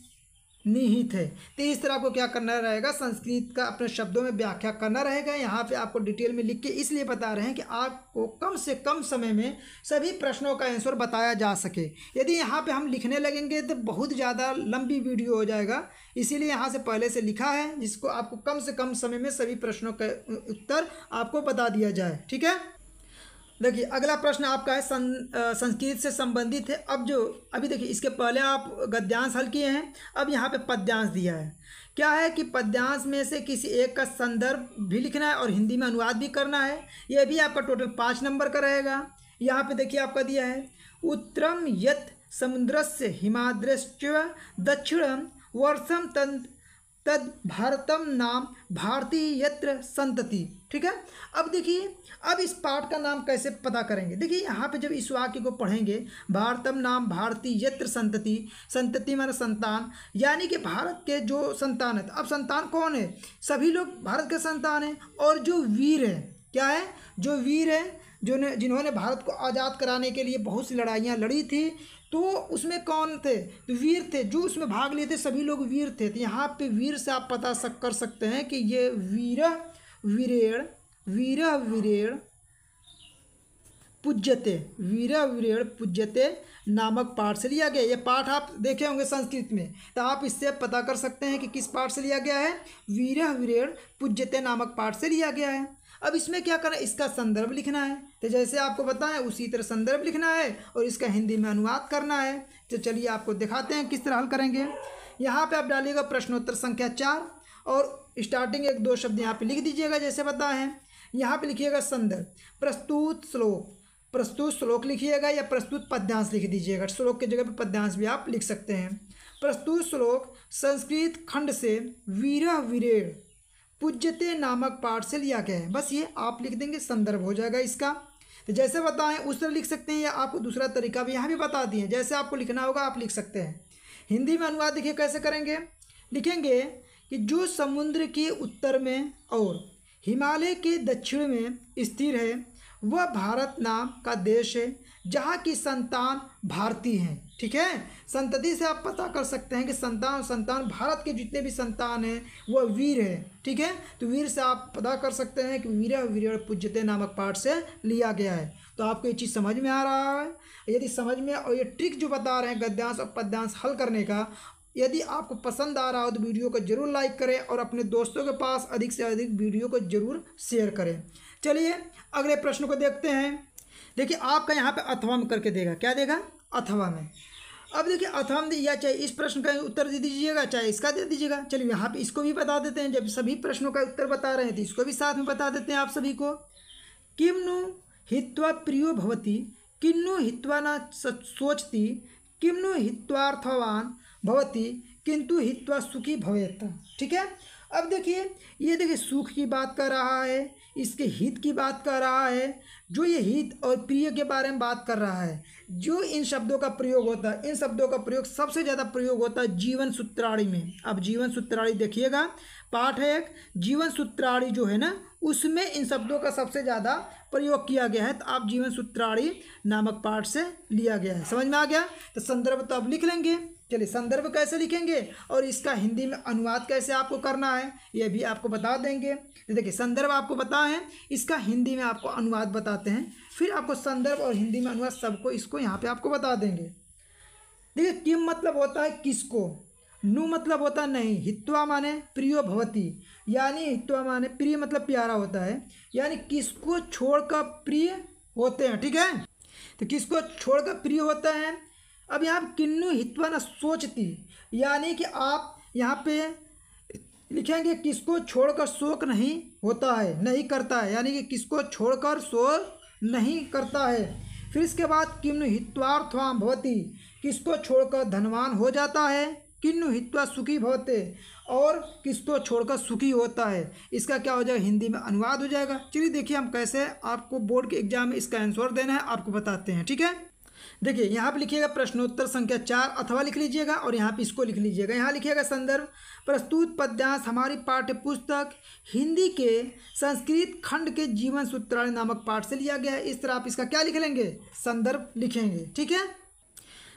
निहित है तो इस तरह आपको क्या करना रहेगा संस्कृत का अपने शब्दों में व्याख्या करना रहेगा यहाँ पे आपको डिटेल में लिख के इसलिए बता रहे हैं कि आपको कम से कम समय में सभी प्रश्नों का आंसर बताया जा सके यदि यहाँ पे हम लिखने लगेंगे तो बहुत ज़्यादा लंबी वीडियो हो जाएगा इसीलिए यहाँ से पहले से लिखा है जिसको आपको कम से कम समय में सभी प्रश्नों का उत्तर आपको बता दिया जाए ठीक है देखिए अगला प्रश्न आपका है सं, संस्कृत से संबंधित है अब जो अभी देखिए इसके पहले आप गद्यांश हल किए हैं अब यहाँ पे पद्यांश दिया है क्या है कि पद्यांश में से किसी एक का संदर्भ भी लिखना है और हिंदी में अनुवाद भी करना है यह भी आपका टोटल पाँच नंबर का रहेगा यहाँ पे देखिए आपका दिया है उत्तरम यत समुद्र से हिमाद्रश्च दक्षिणम वर्षम तंत्र तद भारतम नाम भारती यत्र संतति ठीक है अब देखिए अब इस पाठ का नाम कैसे पता करेंगे देखिए यहाँ पे जब इस वाक्य को पढ़ेंगे भारतम नाम भारतीय यत्र संतति संतति माना संतान यानी कि भारत के जो संतान है अब संतान कौन है सभी लोग भारत के संतान हैं और जो वीर हैं क्या है जो वीर हैं जो जिन्होंने भारत को आज़ाद कराने के लिए बहुत सी लड़ाइयाँ लड़ी थी तो उसमें कौन थे तो वीर थे जो उसमें भाग लिए थे सभी लोग वीर थे तो यहाँ पे वीर से आप पता सक कर सकते हैं कि ये वीर वीरेण वीर वीरेण पूज्यते वीर वीरेण पूज्यते नामक पाठ से लिया गया ये पाठ आप देखे होंगे संस्कृत में तो आप इससे पता कर सकते हैं कि किस पाठ से लिया गया है वीर वीरेण पूज्यते नामक पाठ से लिया गया है अब इसमें क्या करना है इसका संदर्भ लिखना है तो जैसे आपको बताएं उसी तरह संदर्भ लिखना है और इसका हिंदी में अनुवाद करना है तो चलिए आपको दिखाते हैं किस तरह हल करेंगे यहाँ पे आप डालिएगा प्रश्नोत्तर संख्या चार और स्टार्टिंग एक दो शब्द यहाँ पे लिख दीजिएगा जैसे बताएं यहाँ पे लिखिएगा संदर्भ प्रस्तुत श्लोक प्रस्तुत श्लोक लिखिएगा या प्रस्तुत पद्यांश लिख दीजिएगा श्लोक की जगह पर पद्यांश भी आप लिख सकते हैं प्रस्तुत श्लोक संस्कृत खंड से वीरह वीरेण पूज्यते नामक पाठ से लिया गया है बस ये आप लिख देंगे संदर्भ हो जाएगा इसका तो जैसे बताएं उस तरह लिख सकते हैं या आपको दूसरा तरीका भी यहाँ भी बता दिए जैसे आपको लिखना होगा आप लिख सकते हैं हिंदी में अनुवाद देखिए कैसे करेंगे लिखेंगे कि जो समुद्र के उत्तर में और हिमालय के दक्षिण में स्थिर है वह भारत नाम का देश है जहाँ की संतान भारतीय हैं ठीक है संतति से आप पता कर सकते हैं कि संतान संतान भारत के जितने भी संतान हैं वह वीर है ठीक है तो वीर से आप पता कर सकते हैं कि वीर वीर पूज्यते नामक पाठ से लिया गया है तो आपको ये चीज़ समझ में आ रहा है यदि समझ में और ये ट्रिक जो बता रहे हैं गद्यांश और पद्यांश हल करने का यदि आपको पसंद आ रहा हो तो वीडियो को ज़रूर लाइक करें और अपने दोस्तों के पास अधिक से अधिक वीडियो को ज़रूर शेयर करें चलिए अगले प्रश्न को देखते हैं देखिए आपका यहाँ पे अथवा में करके देगा क्या देगा अथवा में अब देखिए अथवा में या चाहे इस प्रश्न का उत्तर दे दीजिएगा चाहे इसका दे दीजिएगा चलिए यहाँ पे इसको भी बता देते हैं जब सभी प्रश्नों का उत्तर बता रहे हैं तो इसको भी साथ में बता देते हैं आप सभी को किमनु हित्वा प्रियो भवती किन्नु हित्वा न सोचती किमनु हित्वार्थवान भवती किंतु हित्वा सुखी भवेत ठीक है अब देखिए ये देखिए सुख की बात कर रहा है इसके हित की बात कर रहा है जो ये हित और प्रिय के बारे में बात कर रहा है जो इन शब्दों का प्रयोग होता है इन शब्दों का प्रयोग सबसे ज़्यादा प्रयोग होता है जीवन सूत्राणी में अब जीवन सूत्राणी देखिएगा पाठ है एक जीवन सूत्राणी जो है ना उसमें इन शब्दों का सबसे ज़्यादा प्रयोग किया गया है तो आप जीवन सूत्राणी नामक पाठ से लिया गया है समझ में आ गया तो संदर्भ तो आप लिख लेंगे चलिए संदर्भ कैसे लिखेंगे और इसका हिंदी में अनुवाद कैसे आपको करना है ये भी आपको बता देंगे देखिए संदर्भ आपको बताएं है इसका हिंदी में आपको अनुवाद बताते हैं फिर आपको संदर्भ और हिंदी में अनुवाद सबको इसको यहाँ पे आपको बता देंगे देखिए किम मतलब होता है किसको नु मतलब होता नहीं हित्वा माने प्रियो भवती यानी हित्वा माने प्रिय मतलब प्यारा होता है यानी किसको छोड़कर प्रिय होते हैं ठीक है तो किसको छोड़कर प्रिय होता है अब यहाँ किन्नु हितवा न सोचती यानी कि आप यहाँ पे लिखेंगे किसको छोड़कर शोक नहीं होता है नहीं करता है यानी कि किसको छोड़कर शोक नहीं करता है फिर इसके बाद किन्नु हित्वार्थवाम भवती किसको छोड़कर धनवान हो जाता है किन्नु हित्वा सुखी भवते और किसको छोड़कर सुखी होता है इसका क्या हो जाएगा हिंदी में अनुवाद हो जाएगा चलिए देखिए हम कैसे आपको बोर्ड के एग्जाम में इसका आंसर देना है आपको बताते हैं ठीक है देखिए यहाँ पे लिखिएगा प्रश्नोत्तर संख्या चार अथवा लिख लीजिएगा और यहाँ पे इसको लिख लीजिएगा यहाँ लिखिएगा संदर्भ प्रस्तुत पद्यांश हमारी पाठ्य पुस्तक हिंदी के संस्कृत खंड के जीवन सूत्राणी नामक पाठ से लिया गया है इस तरह आप इसका क्या लिख लेंगे संदर्भ लिखेंगे ठीक है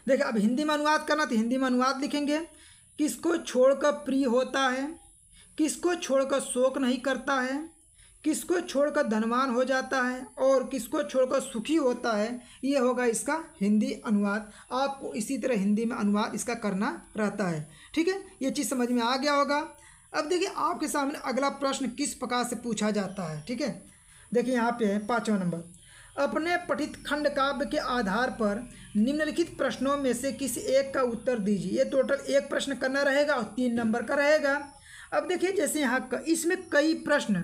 देखिए अब हिंदी में अनुवाद करना तो हिंदी में अनुवाद लिखेंगे किसको छोड़कर प्रिय होता है किसको छोड़कर शोक नहीं करता है किसको छोड़कर धनवान हो जाता है और किसको छोड़कर सुखी होता है ये होगा इसका हिंदी अनुवाद आपको इसी तरह हिंदी में अनुवाद इसका करना रहता है ठीक है ये चीज़ समझ में आ गया होगा अब देखिए आपके सामने अगला प्रश्न किस प्रकार से पूछा जाता है ठीक है देखिए यहाँ पे है पाँचवा नंबर अपने पठित खंड काव्य के आधार पर निम्नलिखित प्रश्नों में से किसी एक का उत्तर दीजिए ये टोटल एक प्रश्न करना रहेगा और तीन नंबर का रहेगा अब देखिए जैसे यहाँ इसमें कई प्रश्न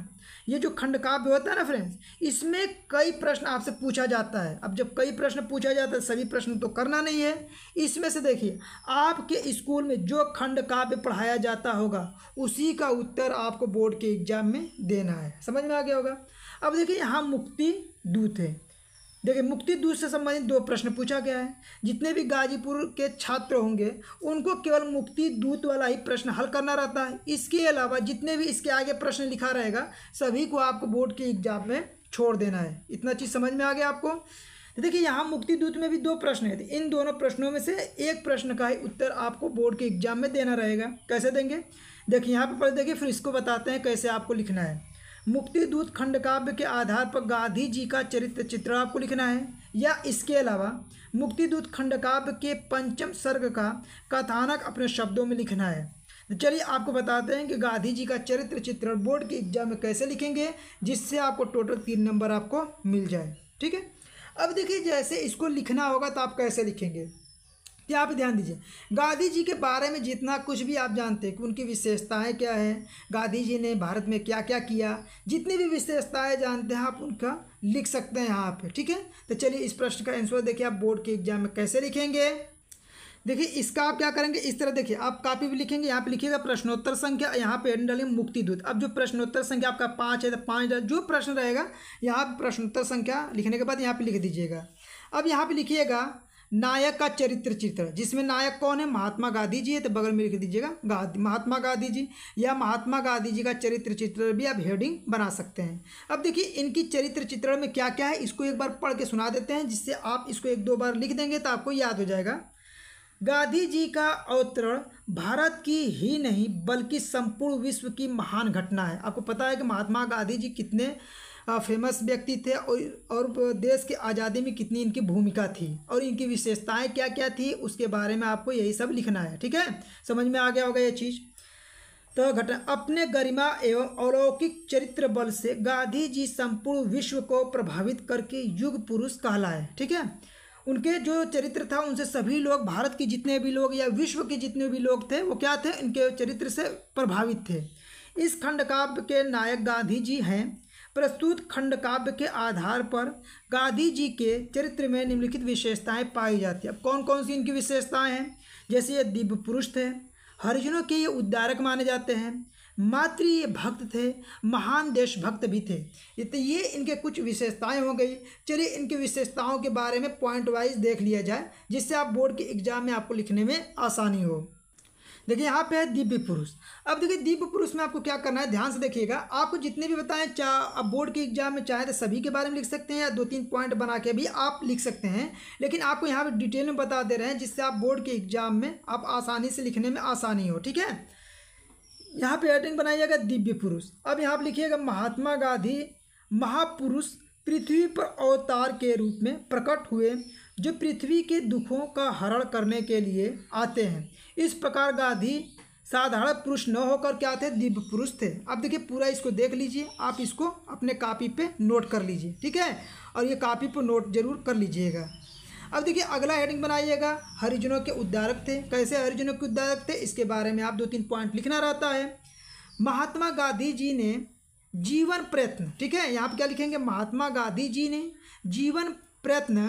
ये जो खंड काव्य होता है ना फ्रेंड्स इसमें कई प्रश्न आपसे पूछा जाता है अब जब कई प्रश्न पूछा जाता है सभी प्रश्न तो करना नहीं है इसमें से देखिए आपके स्कूल में जो खंड काव्य पढ़ाया जाता होगा उसी का उत्तर आपको बोर्ड के एग्जाम में देना है समझ में आ गया होगा अब देखिए यहाँ मुक्ति दूत है देखिए मुक्ति दूत से संबंधित दो प्रश्न पूछा गया है जितने भी गाजीपुर के छात्र होंगे उनको केवल मुक्ति दूत वाला ही प्रश्न हल करना रहता है इसके अलावा जितने भी इसके आगे प्रश्न लिखा रहेगा सभी को आपको बोर्ड के एग्जाम में छोड़ देना है इतना चीज़ समझ में आ गया आपको तो देखिए यहाँ मुक्ति दूत में भी दो प्रश्न है इन दोनों प्रश्नों में से एक प्रश्न का ही उत्तर आपको बोर्ड के एग्जाम में देना रहेगा कैसे देंगे देखिए यहाँ पर देखिए फिर इसको बताते हैं कैसे आपको लिखना है मुक्ति दूत खंड काव्य के आधार पर गांधी जी का चरित्र चित्र आपको लिखना है या इसके अलावा मुक्ति दूत खंड काव्य के पंचम सर्ग का कथानक अपने शब्दों में लिखना है तो चलिए आपको बताते हैं कि गांधी जी का चरित्र चित्र बोर्ड के एग्जाम में कैसे लिखेंगे जिससे आपको टोटल तीन नंबर आपको मिल जाए ठीक है अब देखिए जैसे इसको लिखना होगा तो आप कैसे लिखेंगे यहाँ पर ध्यान दीजिए गांधी जी के बारे में जितना कुछ भी आप जानते हैं कि उनकी विशेषताएं क्या हैं गांधी जी ने भारत में क्या क्या किया जितनी भी विशेषताएं जानते हैं आप उनका लिख सकते हैं यहाँ पे ठीक है तो चलिए इस प्रश्न का आंसर देखिए आप बोर्ड के एग्जाम में कैसे लिखेंगे देखिए इसका आप क्या करेंगे इस तरह देखिए आप कापी भी लिखेंगे यहाँ पे लिखिएगा प्रश्नोत्तर संख्या यहाँ पे एंड डालेंगे मुक्ति दूत अब जो प्रश्नोत्तर संख्या आपका पाँच है तो पाँच जो प्रश्न रहेगा यहाँ प्रश्नोत्तर संख्या लिखने के बाद यहाँ पे लिख दीजिएगा अब यहाँ पे लिखिएगा नायक का चरित्र चित्र जिसमें नायक कौन है महात्मा गांधी जी है तो बगल में लिख दीजिएगा गांधी महात्मा गांधी जी या महात्मा गांधी जी का चरित्र चित्र भी आप हेडिंग बना सकते हैं अब देखिए इनकी चरित्र चित्रण में क्या क्या है इसको एक बार पढ़ के सुना देते हैं जिससे आप इसको एक दो बार लिख देंगे तो आपको याद हो जाएगा गांधी जी का अवतरण भारत की ही नहीं बल्कि संपूर्ण विश्व की महान घटना है आपको पता है कि महात्मा गांधी जी कितने फेमस व्यक्ति थे और देश की आज़ादी में कितनी इनकी भूमिका थी और इनकी विशेषताएं क्या क्या थी उसके बारे में आपको यही सब लिखना है ठीक है समझ में आ गया होगा ये चीज़ तो घटना अपने गरिमा एवं अलौकिक चरित्र बल से गांधी जी संपूर्ण विश्व को प्रभावित करके युग पुरुष कहलाए ठीक है उनके जो चरित्र था उनसे सभी लोग भारत के जितने भी लोग या विश्व के जितने भी लोग थे वो क्या थे इनके चरित्र से प्रभावित थे इस खंड काव्य के नायक गांधी जी हैं प्रस्तुत खंडकाव्य के आधार पर गांधी जी के चरित्र में निम्नलिखित विशेषताएं पाई जाती हैं अब कौन कौन सी इनकी विशेषताएं हैं जैसे ये दिव्य पुरुष थे हरिजनों के ये उद्दारक माने जाते हैं मातृ ये भक्त थे महान देशभक्त भी थे ये तो ये इनके कुछ विशेषताएं हो गई चलिए इनकी विशेषताओं के बारे में पॉइंट वाइज देख लिया जाए जिससे आप बोर्ड के एग्जाम में आपको लिखने में आसानी हो देखिए यहाँ पे है दिव्य पुरुष अब देखिए दिव्य पुरुष में आपको क्या करना है ध्यान से देखिएगा आपको जितने भी बताएं चाह अब बोर्ड के एग्जाम में चाहे तो सभी के बारे में लिख सकते हैं या दो तीन पॉइंट बना के भी आप लिख सकते हैं लेकिन आपको यहाँ पर डिटेल में बता दे रहे हैं जिससे आप बोर्ड के एग्जाम में आप आसानी से लिखने में आसानी हो ठीक है यहाँ पे हेडिंग बनाइएगा दिव्य पुरुष अब यहाँ पर लिखिएगा महात्मा गांधी महापुरुष पृथ्वी पर अवतार के रूप में प्रकट हुए जो पृथ्वी के दुखों का हरण करने के लिए आते हैं इस प्रकार गांधी साधारण पुरुष न होकर क्या थे दिव्य पुरुष थे अब देखिए पूरा इसको देख लीजिए आप इसको अपने कापी पे नोट कर लीजिए ठीक है और ये कापी पर नोट जरूर कर लीजिएगा अब देखिए अगला हेडिंग बनाइएगा हरिजनों के उद्धारक थे कैसे हरिजनों के उद्धारक थे इसके बारे में आप दो तीन पॉइंट लिखना रहता है महात्मा गांधी जी ने जीवन प्रयत्न ठीक है यहाँ पर क्या लिखेंगे महात्मा गांधी जी ने जीवन प्रयत्न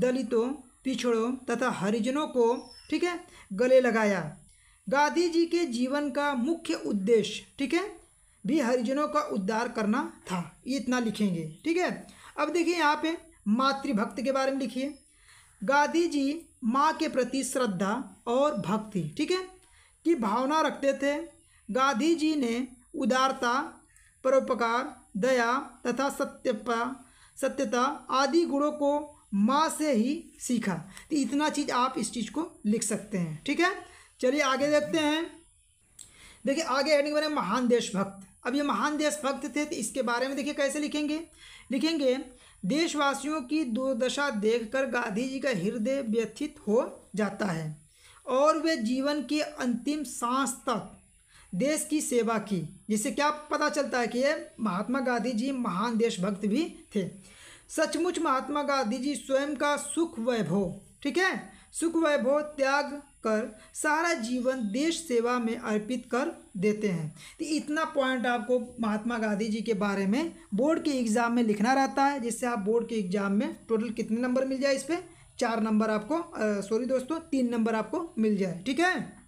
दलितों पिछड़ों तथा हरिजनों को ठीक है गले लगाया गांधी जी के जीवन का मुख्य उद्देश्य ठीक है भी हरिजनों का उद्धार करना था ये इतना लिखेंगे ठीक है अब देखिए यहाँ पे मातृभक्त के बारे में लिखिए गांधी जी माँ के प्रति श्रद्धा और भक्ति ठीक है की भावना रखते थे गांधी जी ने उदारता परोपकार दया तथा सत्यपा सत्यता आदि गुणों को माँ से ही सीखा तो इतना चीज़ आप इस चीज़ को लिख सकते हैं ठीक है चलिए आगे देखते हैं देखिए आगे हेडिंग बने महान देशभक्त अब ये महान देशभक्त थे तो इसके बारे में देखिए कैसे लिखेंगे लिखेंगे देशवासियों की दुर्दशा देखकर गांधी जी का हृदय व्यथित हो जाता है और वे जीवन के अंतिम सांस तक देश की सेवा की जिससे क्या पता चलता है कि ये महात्मा गांधी जी महान देशभक्त भी थे सचमुच महात्मा गांधी जी स्वयं का सुख वैभव ठीक है सुख वैभव त्याग कर सारा जीवन देश सेवा में अर्पित कर देते हैं तो इतना पॉइंट आपको महात्मा गांधी जी के बारे में बोर्ड के एग्ज़ाम में लिखना रहता है जिससे आप बोर्ड के एग्ज़ाम में टोटल कितने नंबर मिल जाए इस पर चार नंबर आपको सॉरी दोस्तों तीन नंबर आपको मिल जाए ठीक है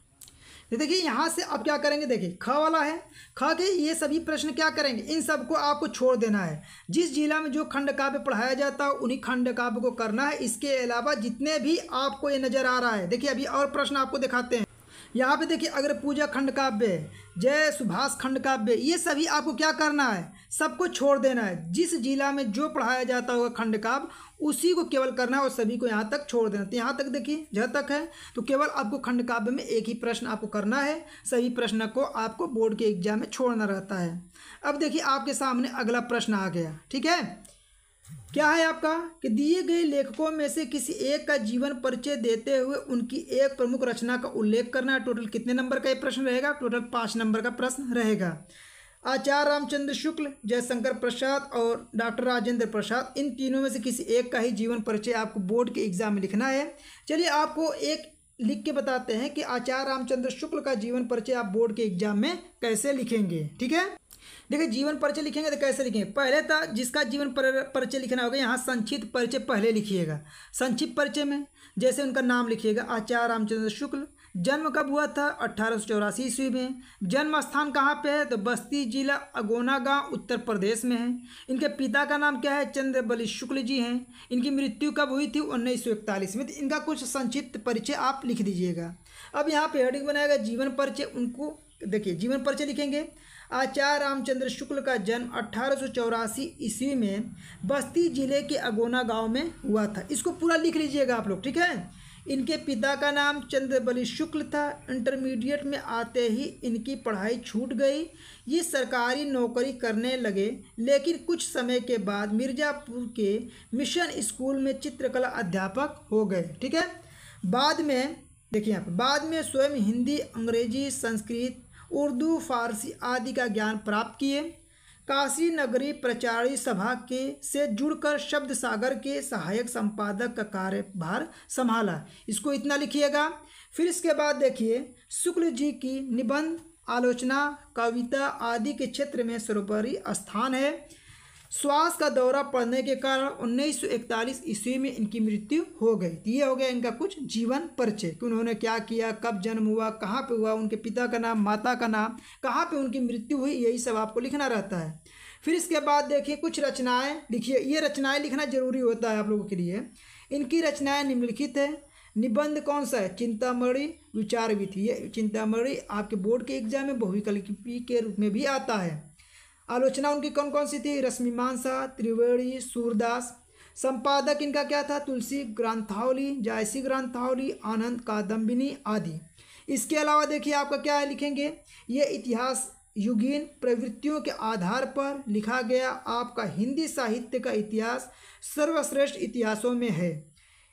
ये देखिए यहाँ से अब क्या करेंगे देखिए ख वाला है ख के ये सभी प्रश्न क्या करेंगे इन सबको आपको छोड़ देना है जिस जिला में जो खंड काव्य पढ़ाया जाता है उन्हीं खंड काव्य को करना है इसके अलावा जितने भी आपको ये नज़र आ रहा है देखिए अभी और प्रश्न आपको दिखाते हैं यहाँ पे देखिए अग्र पूजा खंड काव्य जय सुभाष खंड काव्य ये सभी आपको क्या करना है सबको छोड़ देना है जिस जिला में जो पढ़ाया जाता होगा खंड काव्य उसी को केवल करना है और सभी को यहाँ तक छोड़ देना तो यहाँ तक देखिए जहाँ तक है तो केवल आपको खंड काव्य में एक ही प्रश्न आपको करना है सभी प्रश्न को आपको बोर्ड के एग्जाम में छोड़ना रहता है अब देखिए आपके सामने अगला प्रश्न आ गया ठीक है क्या है आपका कि दिए गए लेखकों में से किसी एक का जीवन परिचय देते हुए उनकी एक प्रमुख रचना का उल्लेख करना है टोटल कितने नंबर का ये प्रश्न रहेगा टोटल पाँच नंबर का प्रश्न रहेगा आचार्य रामचंद्र शुक्ल जयशंकर प्रसाद और डॉक्टर राजेंद्र प्रसाद इन तीनों में से किसी एक का ही जीवन परिचय आपको बोर्ड के एग्जाम में लिखना है चलिए आपको एक लिख के बताते हैं कि आचार्य रामचंद्र शुक्ल का जीवन परिचय आप बोर्ड के एग्जाम में कैसे लिखेंगे ठीक है देखिए जीवन परिचय लिखेंगे तो कैसे लिखेंगे पहले तो जिसका जीवन पर, परिचय लिखना होगा यहाँ संक्षिप्त परिचय पहले लिखिएगा संक्षिप्त परिचय में जैसे उनका नाम लिखिएगा आचार्य रामचंद्र शुक्ल जन्म कब हुआ था अट्ठारह सौ चौरासी ईस्वी में जन्म स्थान कहाँ पे है तो बस्ती जिला अगोना गाँव उत्तर प्रदेश में है इनके पिता का नाम क्या है चंद्रबली शुक्ल जी हैं इनकी मृत्यु कब हुई थी उन्नीस सौ इकतालीस में तो इनका कुछ संक्षिप्त परिचय आप लिख दीजिएगा अब यहाँ पे हेडिंग बनाएगा जीवन परिचय उनको देखिए जीवन परिचय लिखेंगे आचार्य रामचंद्र शुक्ल का जन्म अट्ठारह ईस्वी में बस्ती जिले के अगोना गांव में हुआ था इसको पूरा लिख लीजिएगा आप लोग ठीक है इनके पिता का नाम चंद्रबली शुक्ल था इंटरमीडिएट में आते ही इनकी पढ़ाई छूट गई ये सरकारी नौकरी करने लगे लेकिन कुछ समय के बाद मिर्ज़ापुर के मिशन स्कूल में चित्रकला अध्यापक हो गए ठीक है बाद में देखिए आप बाद में स्वयं हिंदी अंग्रेजी संस्कृत उर्दू फारसी आदि का ज्ञान प्राप्त किए काशी नगरी प्रचारी सभा के से जुड़कर शब्द सागर के सहायक संपादक का कार्यभार संभाला इसको इतना लिखिएगा फिर इसके बाद देखिए शुक्ल जी की निबंध आलोचना कविता आदि के क्षेत्र में सर्वोपरि स्थान है श्वास का दौरा पड़ने के कारण उन्नीस सौ इकतालीस ईस्वी में इनकी मृत्यु हो गई तो ये हो गया इनका कुछ जीवन परिचय कि उन्होंने क्या किया कब जन्म हुआ कहाँ पे हुआ उनके पिता का नाम माता का नाम कहाँ पे उनकी मृत्यु हुई यही सब आपको लिखना रहता है फिर इसके बाद देखिए कुछ रचनाएँ लिखिए ये रचनाएँ लिखना जरूरी होता है आप लोगों के लिए इनकी रचनाएँ निम्नलिखित है निबंध कौन सा है चिंतामढ़ी विचार विधि ये चिंतामढ़ी आपके बोर्ड के एग्जाम में बहुविकल्पी के रूप में भी आता है आलोचना उनकी कौन कौन सी थी मानसा त्रिवेणी सूरदास संपादक इनका क्या था तुलसी ग्रंथावली जायसी ग्रंथावली आनंद कादम्बिनी आदि इसके अलावा देखिए आपका क्या है लिखेंगे ये इतिहास युगीन प्रवृत्तियों के आधार पर लिखा गया आपका हिंदी साहित्य का इतिहास सर्वश्रेष्ठ इतिहासों में है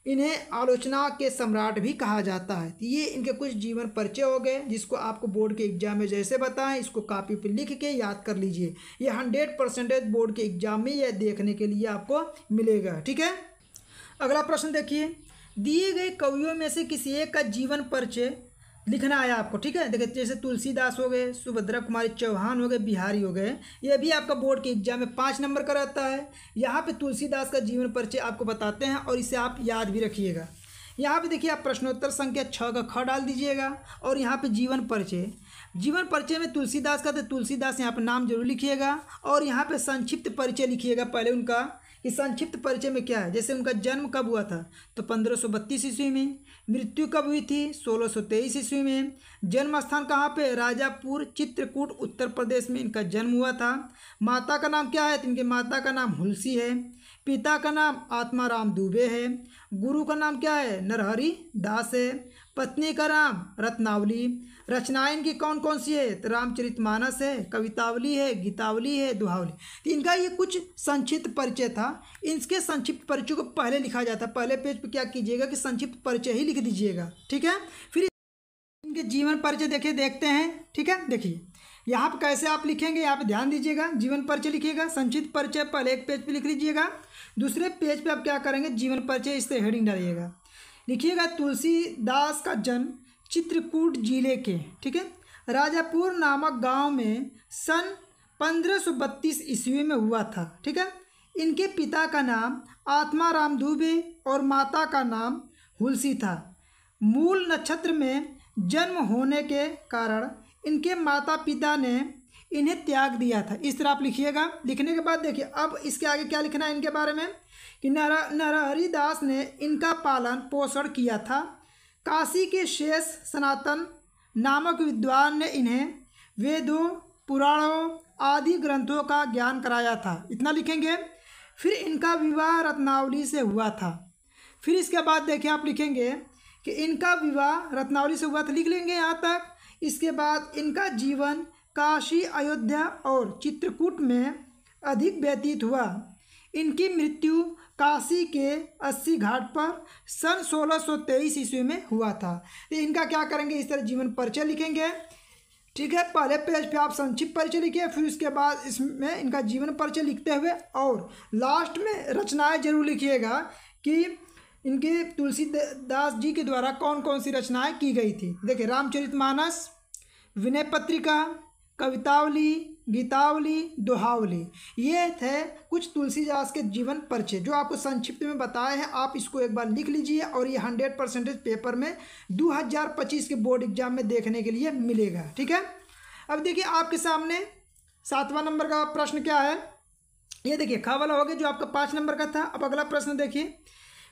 इन्हें आलोचना के सम्राट भी कहा जाता है तो ये इनके कुछ जीवन परिचय हो गए जिसको आपको बोर्ड के एग्जाम में जैसे बताएं इसको कापी पर लिख के याद कर लीजिए ये हंड्रेड परसेंटेज बोर्ड के एग्जाम में यह देखने के लिए आपको मिलेगा ठीक है अगला प्रश्न देखिए दिए गए कवियों में से किसी एक का जीवन परिचय लिखना है आपको ठीक है देखिए जैसे तुलसीदास हो गए सुभद्रा कुमारी चौहान हो गए बिहारी हो गए ये भी आपका बोर्ड के एग्जाम में पाँच नंबर का रहता है यहाँ पे तुलसीदास का जीवन परिचय आपको बताते हैं और इसे आप याद भी रखिएगा यहाँ पे देखिए आप प्रश्नोत्तर संख्या छः का ख डाल दीजिएगा और यहाँ पर जीवन परिचय जीवन परिचय में तुलसीदास का तो तुलसीदास यहाँ पर नाम जरूर लिखिएगा और यहाँ पर संक्षिप्त परिचय लिखिएगा पहले उनका इस संक्षिप्त परिचय में क्या है जैसे उनका जन्म कब हुआ था तो पंद्रह सौ बत्तीस ईस्वी में मृत्यु कब हुई थी सोलह सौ तेईस ईस्वी में जन्म स्थान कहाँ पे राजापुर चित्रकूट उत्तर प्रदेश में इनका जन्म हुआ था माता का नाम क्या है तो इनके माता का नाम हुलसी है पिता का नाम आत्माराम दुबे है गुरु का नाम क्या है नरहरी दास है पत्नी का राम रत्नावली रचनाएं की कौन कौन सी है तो रामचरित मानस है कवितावली है गीतावली है दुहावली तो इनका ये कुछ संक्षिप्त परिचय था इनके संक्षिप्त परिचय को पहले लिखा जाता पहले पेज पर क्या कीजिएगा कि संक्षिप्त परिचय ही लिख दीजिएगा ठीक है फिर इनके जीवन परिचय देखिए देखते हैं ठीक है देखिए यहाँ पर कैसे आप लिखेंगे यहाँ पर ध्यान दीजिएगा जीवन परिचय लिखिएगा संक्षिप्त परिचय पहले एक पेज पर लिख लीजिएगा दूसरे पेज पर आप क्या करेंगे जीवन परिचय इससे हेडिंग डालिएगा लिखिएगा तुलसीदास का जन्म चित्रकूट जिले के ठीक है राजापुर नामक गांव में सन पंद्रह सौ बत्तीस ईस्वी में हुआ था ठीक है इनके पिता का नाम आत्माराम दुबे और माता का नाम हुलसी था मूल नक्षत्र में जन्म होने के कारण इनके माता पिता ने इन्हें त्याग दिया था इस तरह आप लिखिएगा लिखने के बाद देखिए अब इसके आगे क्या लिखना है इनके बारे में कि नर नरहरिदास ने इनका पालन पोषण किया था काशी के शेष सनातन नामक विद्वान ने इन्हें वेदों पुराणों आदि ग्रंथों का ज्ञान कराया था इतना लिखेंगे फिर इनका विवाह रत्नावली से हुआ था फिर इसके बाद देखें आप लिखेंगे कि इनका विवाह रत्नावली से हुआ था लिख लेंगे यहाँ तक इसके बाद इनका जीवन काशी अयोध्या और चित्रकूट में अधिक व्यतीत हुआ इनकी मृत्यु काशी के अस्सी घाट पर सन 1623 ईस्वी में हुआ था तो इनका क्या करेंगे इस तरह जीवन परिचय लिखेंगे ठीक है पहले पेज पे आप संक्षिप्त परिचय लिखिए फिर उसके बाद इसमें इनका जीवन परिचय लिखते हुए और लास्ट में रचनाएं जरूर लिखिएगा कि इनके तुलसीदास जी के द्वारा कौन कौन सी रचनाएं की गई थी देखिए रामचरितमानस विनय पत्रिका कवितावली गीतावली दोहावली ये थे कुछ तुलसीदास के जीवन परिचय जो आपको संक्षिप्त में बताए हैं आप इसको एक बार लिख लीजिए और ये हंड्रेड परसेंटेज पेपर में 2025 के बोर्ड एग्जाम में देखने के लिए मिलेगा ठीक है अब देखिए आपके सामने सातवां नंबर का प्रश्न क्या है ये देखिए खावला हो गया जो आपका पाँच नंबर का था अब अगला प्रश्न देखिए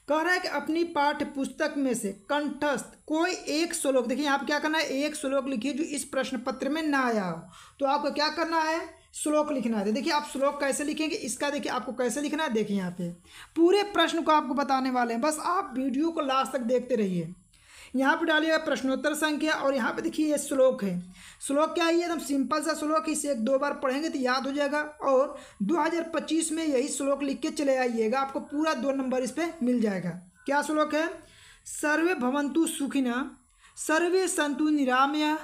कह रहा है कि अपनी पाठ्य पुस्तक में से कंठस्थ कोई एक श्लोक देखिए यहाँ पे क्या करना है एक श्लोक लिखिए जो इस प्रश्न पत्र में ना आया हो तो आपको क्या करना है श्लोक लिखना है देखिए आप श्लोक कैसे लिखेंगे इसका देखिए आपको कैसे लिखना है देखिए यहाँ पे पूरे प्रश्न को आपको बताने वाले हैं बस आप वीडियो को लास्ट तक देखते रहिए यहाँ पर डालिएगा प्रश्नोत्तर संख्या और यहाँ पे देखिए ये श्लोक है श्लोक क्या है एकदम सिंपल सा श्लोक इसे एक दो बार पढ़ेंगे तो याद हो जाएगा और 2025 में यही श्लोक लिख के चले आइएगा आपको पूरा दो नंबर इस पर मिल जाएगा क्या श्लोक है सर्वे भवंतु सुखिना सर्वे संतु निरामया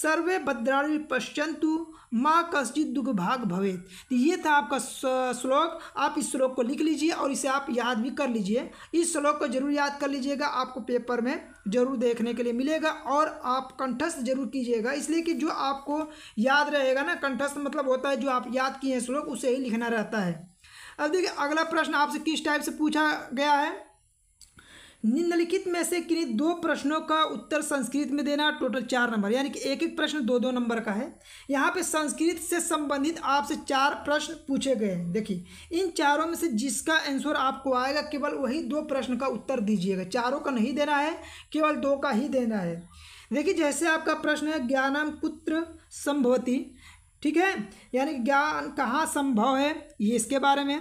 सर्वे भद्राणी पश्चंतु माँ कश्चित दुख भाग तो ये था आपका श्लोक आप इस श्लोक को लिख लीजिए और इसे आप याद भी कर लीजिए इस श्लोक को जरूर याद कर लीजिएगा आपको पेपर में जरूर देखने के लिए मिलेगा और आप कंठस्थ जरूर कीजिएगा इसलिए कि जो आपको याद रहेगा ना कंठस्थ मतलब होता है जो आप याद किए हैं श्लोक उसे ही लिखना रहता है अब देखिए अगला प्रश्न आपसे किस टाइप से पूछा गया है निम्नलिखित में से किन्हीं दो प्रश्नों का उत्तर संस्कृत में देना टोटल चार नंबर यानी कि एक एक प्रश्न दो दो नंबर का है यहाँ पे संस्कृत से संबंधित आपसे चार प्रश्न पूछे गए हैं देखिए इन चारों में से जिसका आंसर आपको आएगा केवल वही दो प्रश्न का उत्तर दीजिएगा चारों का नहीं देना है केवल दो का ही देना है देखिए जैसे आपका प्रश्न है ज्ञानम कुत्र संभवती ठीक है यानी ज्ञान कहाँ संभव है ये इसके बारे में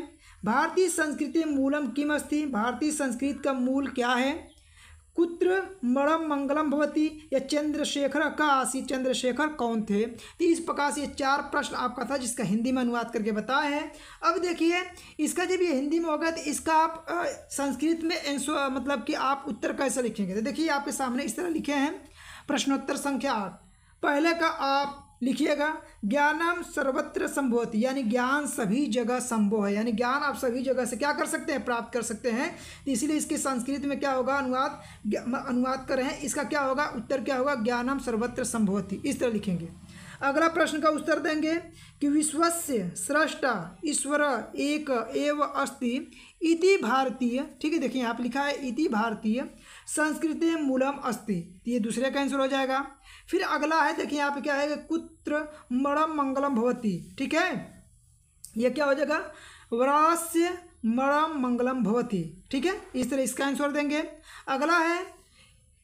भारतीय संस्कृति मूलम किम अस्ति भारतीय संस्कृत का मूल क्या है कुत्र मरम मंगलम भवती या चंद्रशेखर का आशी चंद्रशेखर कौन थे तो इस प्रकार से चार प्रश्न आपका था जिसका हिंदी में अनुवाद करके बताया है अब देखिए इसका जब ये हिंदी में होगा तो इसका आप संस्कृत में एंसो मतलब कि आप उत्तर कैसे लिखेंगे तो देखिए आपके सामने इस तरह लिखे हैं प्रश्नोत्तर संख्या आठ पहले का आप लिखिएगा ज्ञानम सर्वत्र संभवत यानी ज्ञान सभी जगह संभव है यानी ज्ञान आप सभी जगह से क्या कर सकते हैं प्राप्त कर सकते हैं इसीलिए इसके संस्कृत में क्या होगा अनुवाद अनुवाद कर रहे हैं इसका क्या होगा उत्तर क्या होगा ज्ञानम सर्वत्र संभवती इस तरह लिखेंगे अगला प्रश्न का उत्तर देंगे कि विश्वस्य सृष्टा ईश्वर एक एव अस्ति इति भारतीय ठीक है देखिए यहाँ पर लिखा है इति भारतीय संस्कृत मूलम अस्ति ये दूसरे का आंसर हो जाएगा फिर अगला है देखिए यहाँ पे क्या है कुत्र मरम मंगलम भवती ठीक है ये क्या हो जाएगा वरास्य मरम मंगलम भवती ठीक है इस तरह इसका आंसर देंगे अगला है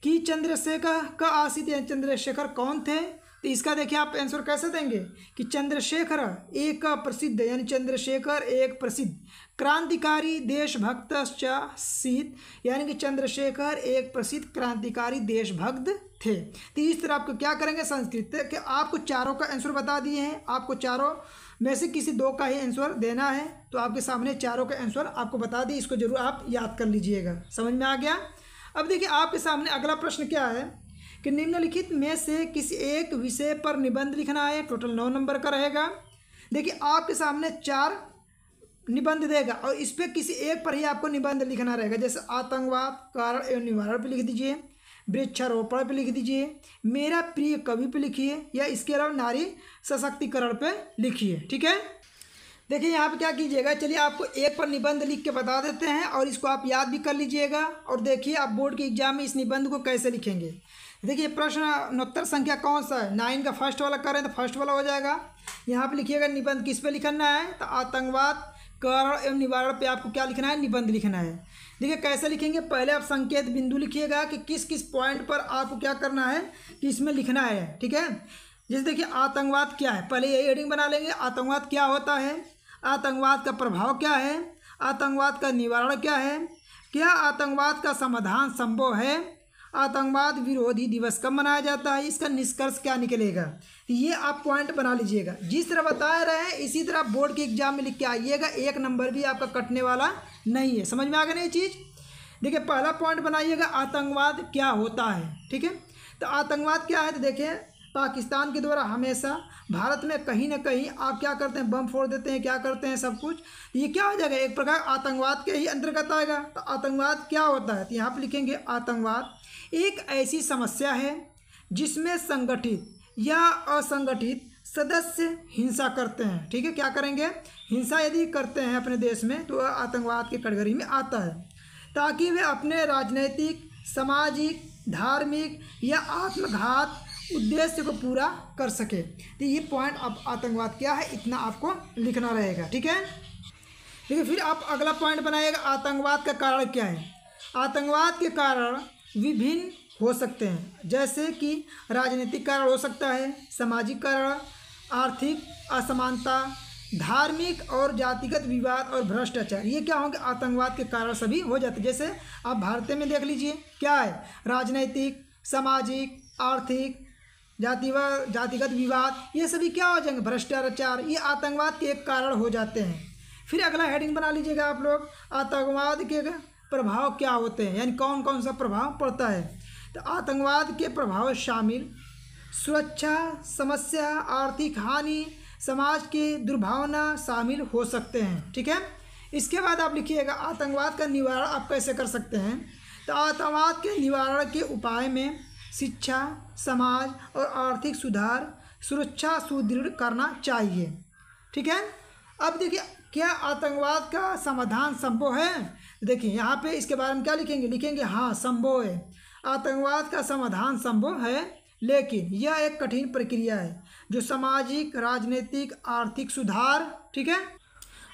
कि चंद्रशेखर का आशित चंद्रशेखर कौन थे तो इसका देखिए आप आंसर कैसे देंगे कि चंद्रशेखर एक प्रसिद्ध यानी चंद्रशेखर एक प्रसिद्ध क्रांतिकारी देशभक्त सीत यानी कि चंद्रशेखर एक प्रसिद्ध क्रांतिकारी देशभक्त थे तीसरा तो आपको क्या करेंगे संस्कृत कि आपको चारों का आंसर बता दिए हैं आपको चारों में से किसी दो का ही आंसर देना है तो आपके सामने चारों का आंसर आपको बता दिए इसको जरूर आप याद कर लीजिएगा समझ में आ गया अब देखिए आपके सामने अगला प्रश्न क्या है कि निम्नलिखित में से किसी एक विषय पर निबंध लिखना है टोटल नौ नंबर का रहेगा देखिए आपके सामने चार निबंध देगा और इस पर किसी एक पर ही आपको निबंध लिखना रहेगा जैसे आतंकवाद कारण एवं निवारण पर लिख दीजिए वृक्षारोपण पर लिख दीजिए मेरा प्रिय कवि पर लिखिए या इसके अलावा नारी सशक्तिकरण पर लिखिए ठीक है देखिए यहाँ पे क्या कीजिएगा चलिए आपको एक पर निबंध लिख के बता देते हैं और इसको आप याद भी कर लीजिएगा और देखिए आप बोर्ड के एग्जाम में इस निबंध को कैसे लिखेंगे देखिए प्रश्न उनहत्तर संख्या कौन सा है नाइन का फर्स्ट वाला करें तो फर्स्ट वाला हो जाएगा यहाँ पे लिखिएगा निबंध किस पे लिखना है तो आतंकवाद कारण एवं निवारण पे आपको क्या लिखना है निबंध लिखना है देखिए कैसे लिखेंगे पहले आप संकेत बिंदु लिखिएगा कि किस किस पॉइंट पर आपको क्या करना है कि इसमें लिखना है ठीक है जैसे देखिए आतंकवाद क्या है पहले यही हेडिंग बना लेंगे आतंकवाद क्या होता है आतंकवाद का प्रभाव क्या है आतंकवाद का निवारण क्या है क्या आतंकवाद का समाधान संभव है आतंकवाद विरोधी दिवस कब मनाया जाता है इसका निष्कर्ष क्या निकलेगा तो ये आप पॉइंट बना लीजिएगा जिस तरह बता रहे हैं इसी तरह बोर्ड के एग्जाम में लिख के आइएगा एक नंबर भी आपका कटने वाला नहीं है समझ में आ गया नहीं चीज़ देखिए पहला पॉइंट बनाइएगा आतंकवाद क्या होता है ठीक है तो आतंकवाद क्या है तो देखिए पाकिस्तान के द्वारा हमेशा भारत में कहीं ना कहीं आप क्या करते हैं बम फोड़ देते हैं क्या करते हैं सब कुछ तो ये क्या हो जाएगा एक प्रकार आतंकवाद के ही अंतर्गत आएगा तो आतंकवाद क्या होता है तो यहाँ पर लिखेंगे आतंकवाद एक ऐसी समस्या है जिसमें संगठित या असंगठित सदस्य हिंसा करते हैं ठीक है क्या करेंगे हिंसा यदि करते हैं अपने देश में तो आतंकवाद की कटघरी में आता है ताकि वे अपने राजनैतिक सामाजिक धार्मिक या आत्मघात उद्देश्य को पूरा कर सके तो ये पॉइंट अब आतंकवाद क्या है इतना आपको लिखना रहेगा ठीक है देखिए फिर आप अगला पॉइंट बनाइएगा आतंकवाद का कारण क्या है आतंकवाद के कारण विभिन्न हो सकते हैं जैसे कि राजनीतिक कारण हो सकता है सामाजिक कारण आर्थिक असमानता धार्मिक और जातिगत विवाद और भ्रष्टाचार ये क्या होंगे आतंकवाद के कारण सभी हो जाते जैसे आप भारत में देख लीजिए क्या है राजनीतिक सामाजिक आर्थिक जातिवाद जातिगत विवाद ये सभी क्या हो जाएंगे भ्रष्टाचार ये आतंकवाद के एक कारण हो जाते हैं फिर अगला हेडिंग बना लीजिएगा आप लोग आतंकवाद के प्रभाव क्या होते हैं यानी कौन कौन सा प्रभाव पड़ता है तो आतंकवाद के प्रभाव शामिल सुरक्षा समस्या आर्थिक हानि समाज के दुर्भावना शामिल हो सकते हैं ठीक है इसके बाद आप लिखिएगा आतंकवाद का निवारण आप कैसे कर सकते हैं तो आतंकवाद के निवारण के उपाय में शिक्षा समाज और आर्थिक सुधार सुरक्षा सुदृढ़ करना चाहिए ठीक है अब देखिए क्या आतंकवाद का समाधान संभव है देखिए यहाँ पे इसके बारे में क्या लिखेंगे लिखेंगे हाँ संभव है आतंकवाद का समाधान संभव है लेकिन यह एक कठिन प्रक्रिया है जो सामाजिक राजनीतिक आर्थिक सुधार ठीक है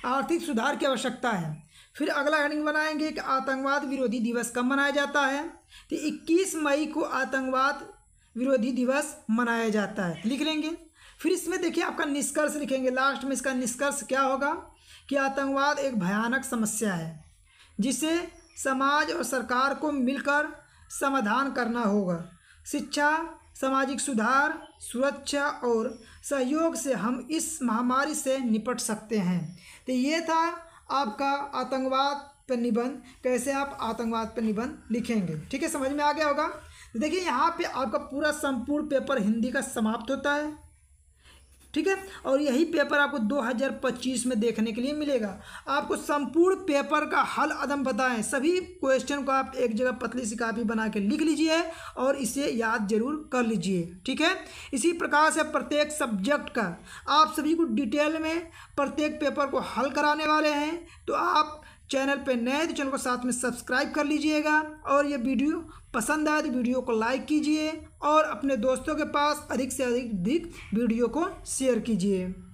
आर्थिक सुधार की आवश्यकता है फिर अगला हेडिंग बनाएंगे कि आतंकवाद विरोधी दिवस कब मनाया जाता है तो 21 मई को आतंकवाद विरोधी दिवस मनाया जाता है लिख लेंगे फिर इसमें देखिए आपका निष्कर्ष लिखेंगे लास्ट में इसका निष्कर्ष क्या होगा कि आतंकवाद एक भयानक समस्या है जिसे समाज और सरकार को मिलकर समाधान करना होगा शिक्षा सामाजिक सुधार सुरक्षा और सहयोग से हम इस महामारी से निपट सकते हैं तो ये था आपका आतंकवाद पर निबंध कैसे आप आतंकवाद पर निबंध लिखेंगे ठीक है समझ में आ गया होगा तो देखिए यहाँ पे आपका पूरा संपूर्ण पेपर हिंदी का समाप्त होता है ठीक है और यही पेपर आपको 2025 में देखने के लिए मिलेगा आपको संपूर्ण पेपर का हल अदम पता है सभी क्वेश्चन को आप एक जगह पतली सी कापी बना के लिख लीजिए और इसे याद जरूर कर लीजिए ठीक है इसी प्रकार से प्रत्येक सब्जेक्ट का आप सभी को डिटेल में प्रत्येक पेपर को हल कराने वाले हैं तो आप चैनल पर नए तो चैनल को साथ में सब्सक्राइब कर लीजिएगा और ये वीडियो पसंद आए तो वीडियो को लाइक कीजिए और अपने दोस्तों के पास अधिक से अधिक वीडियो को शेयर कीजिए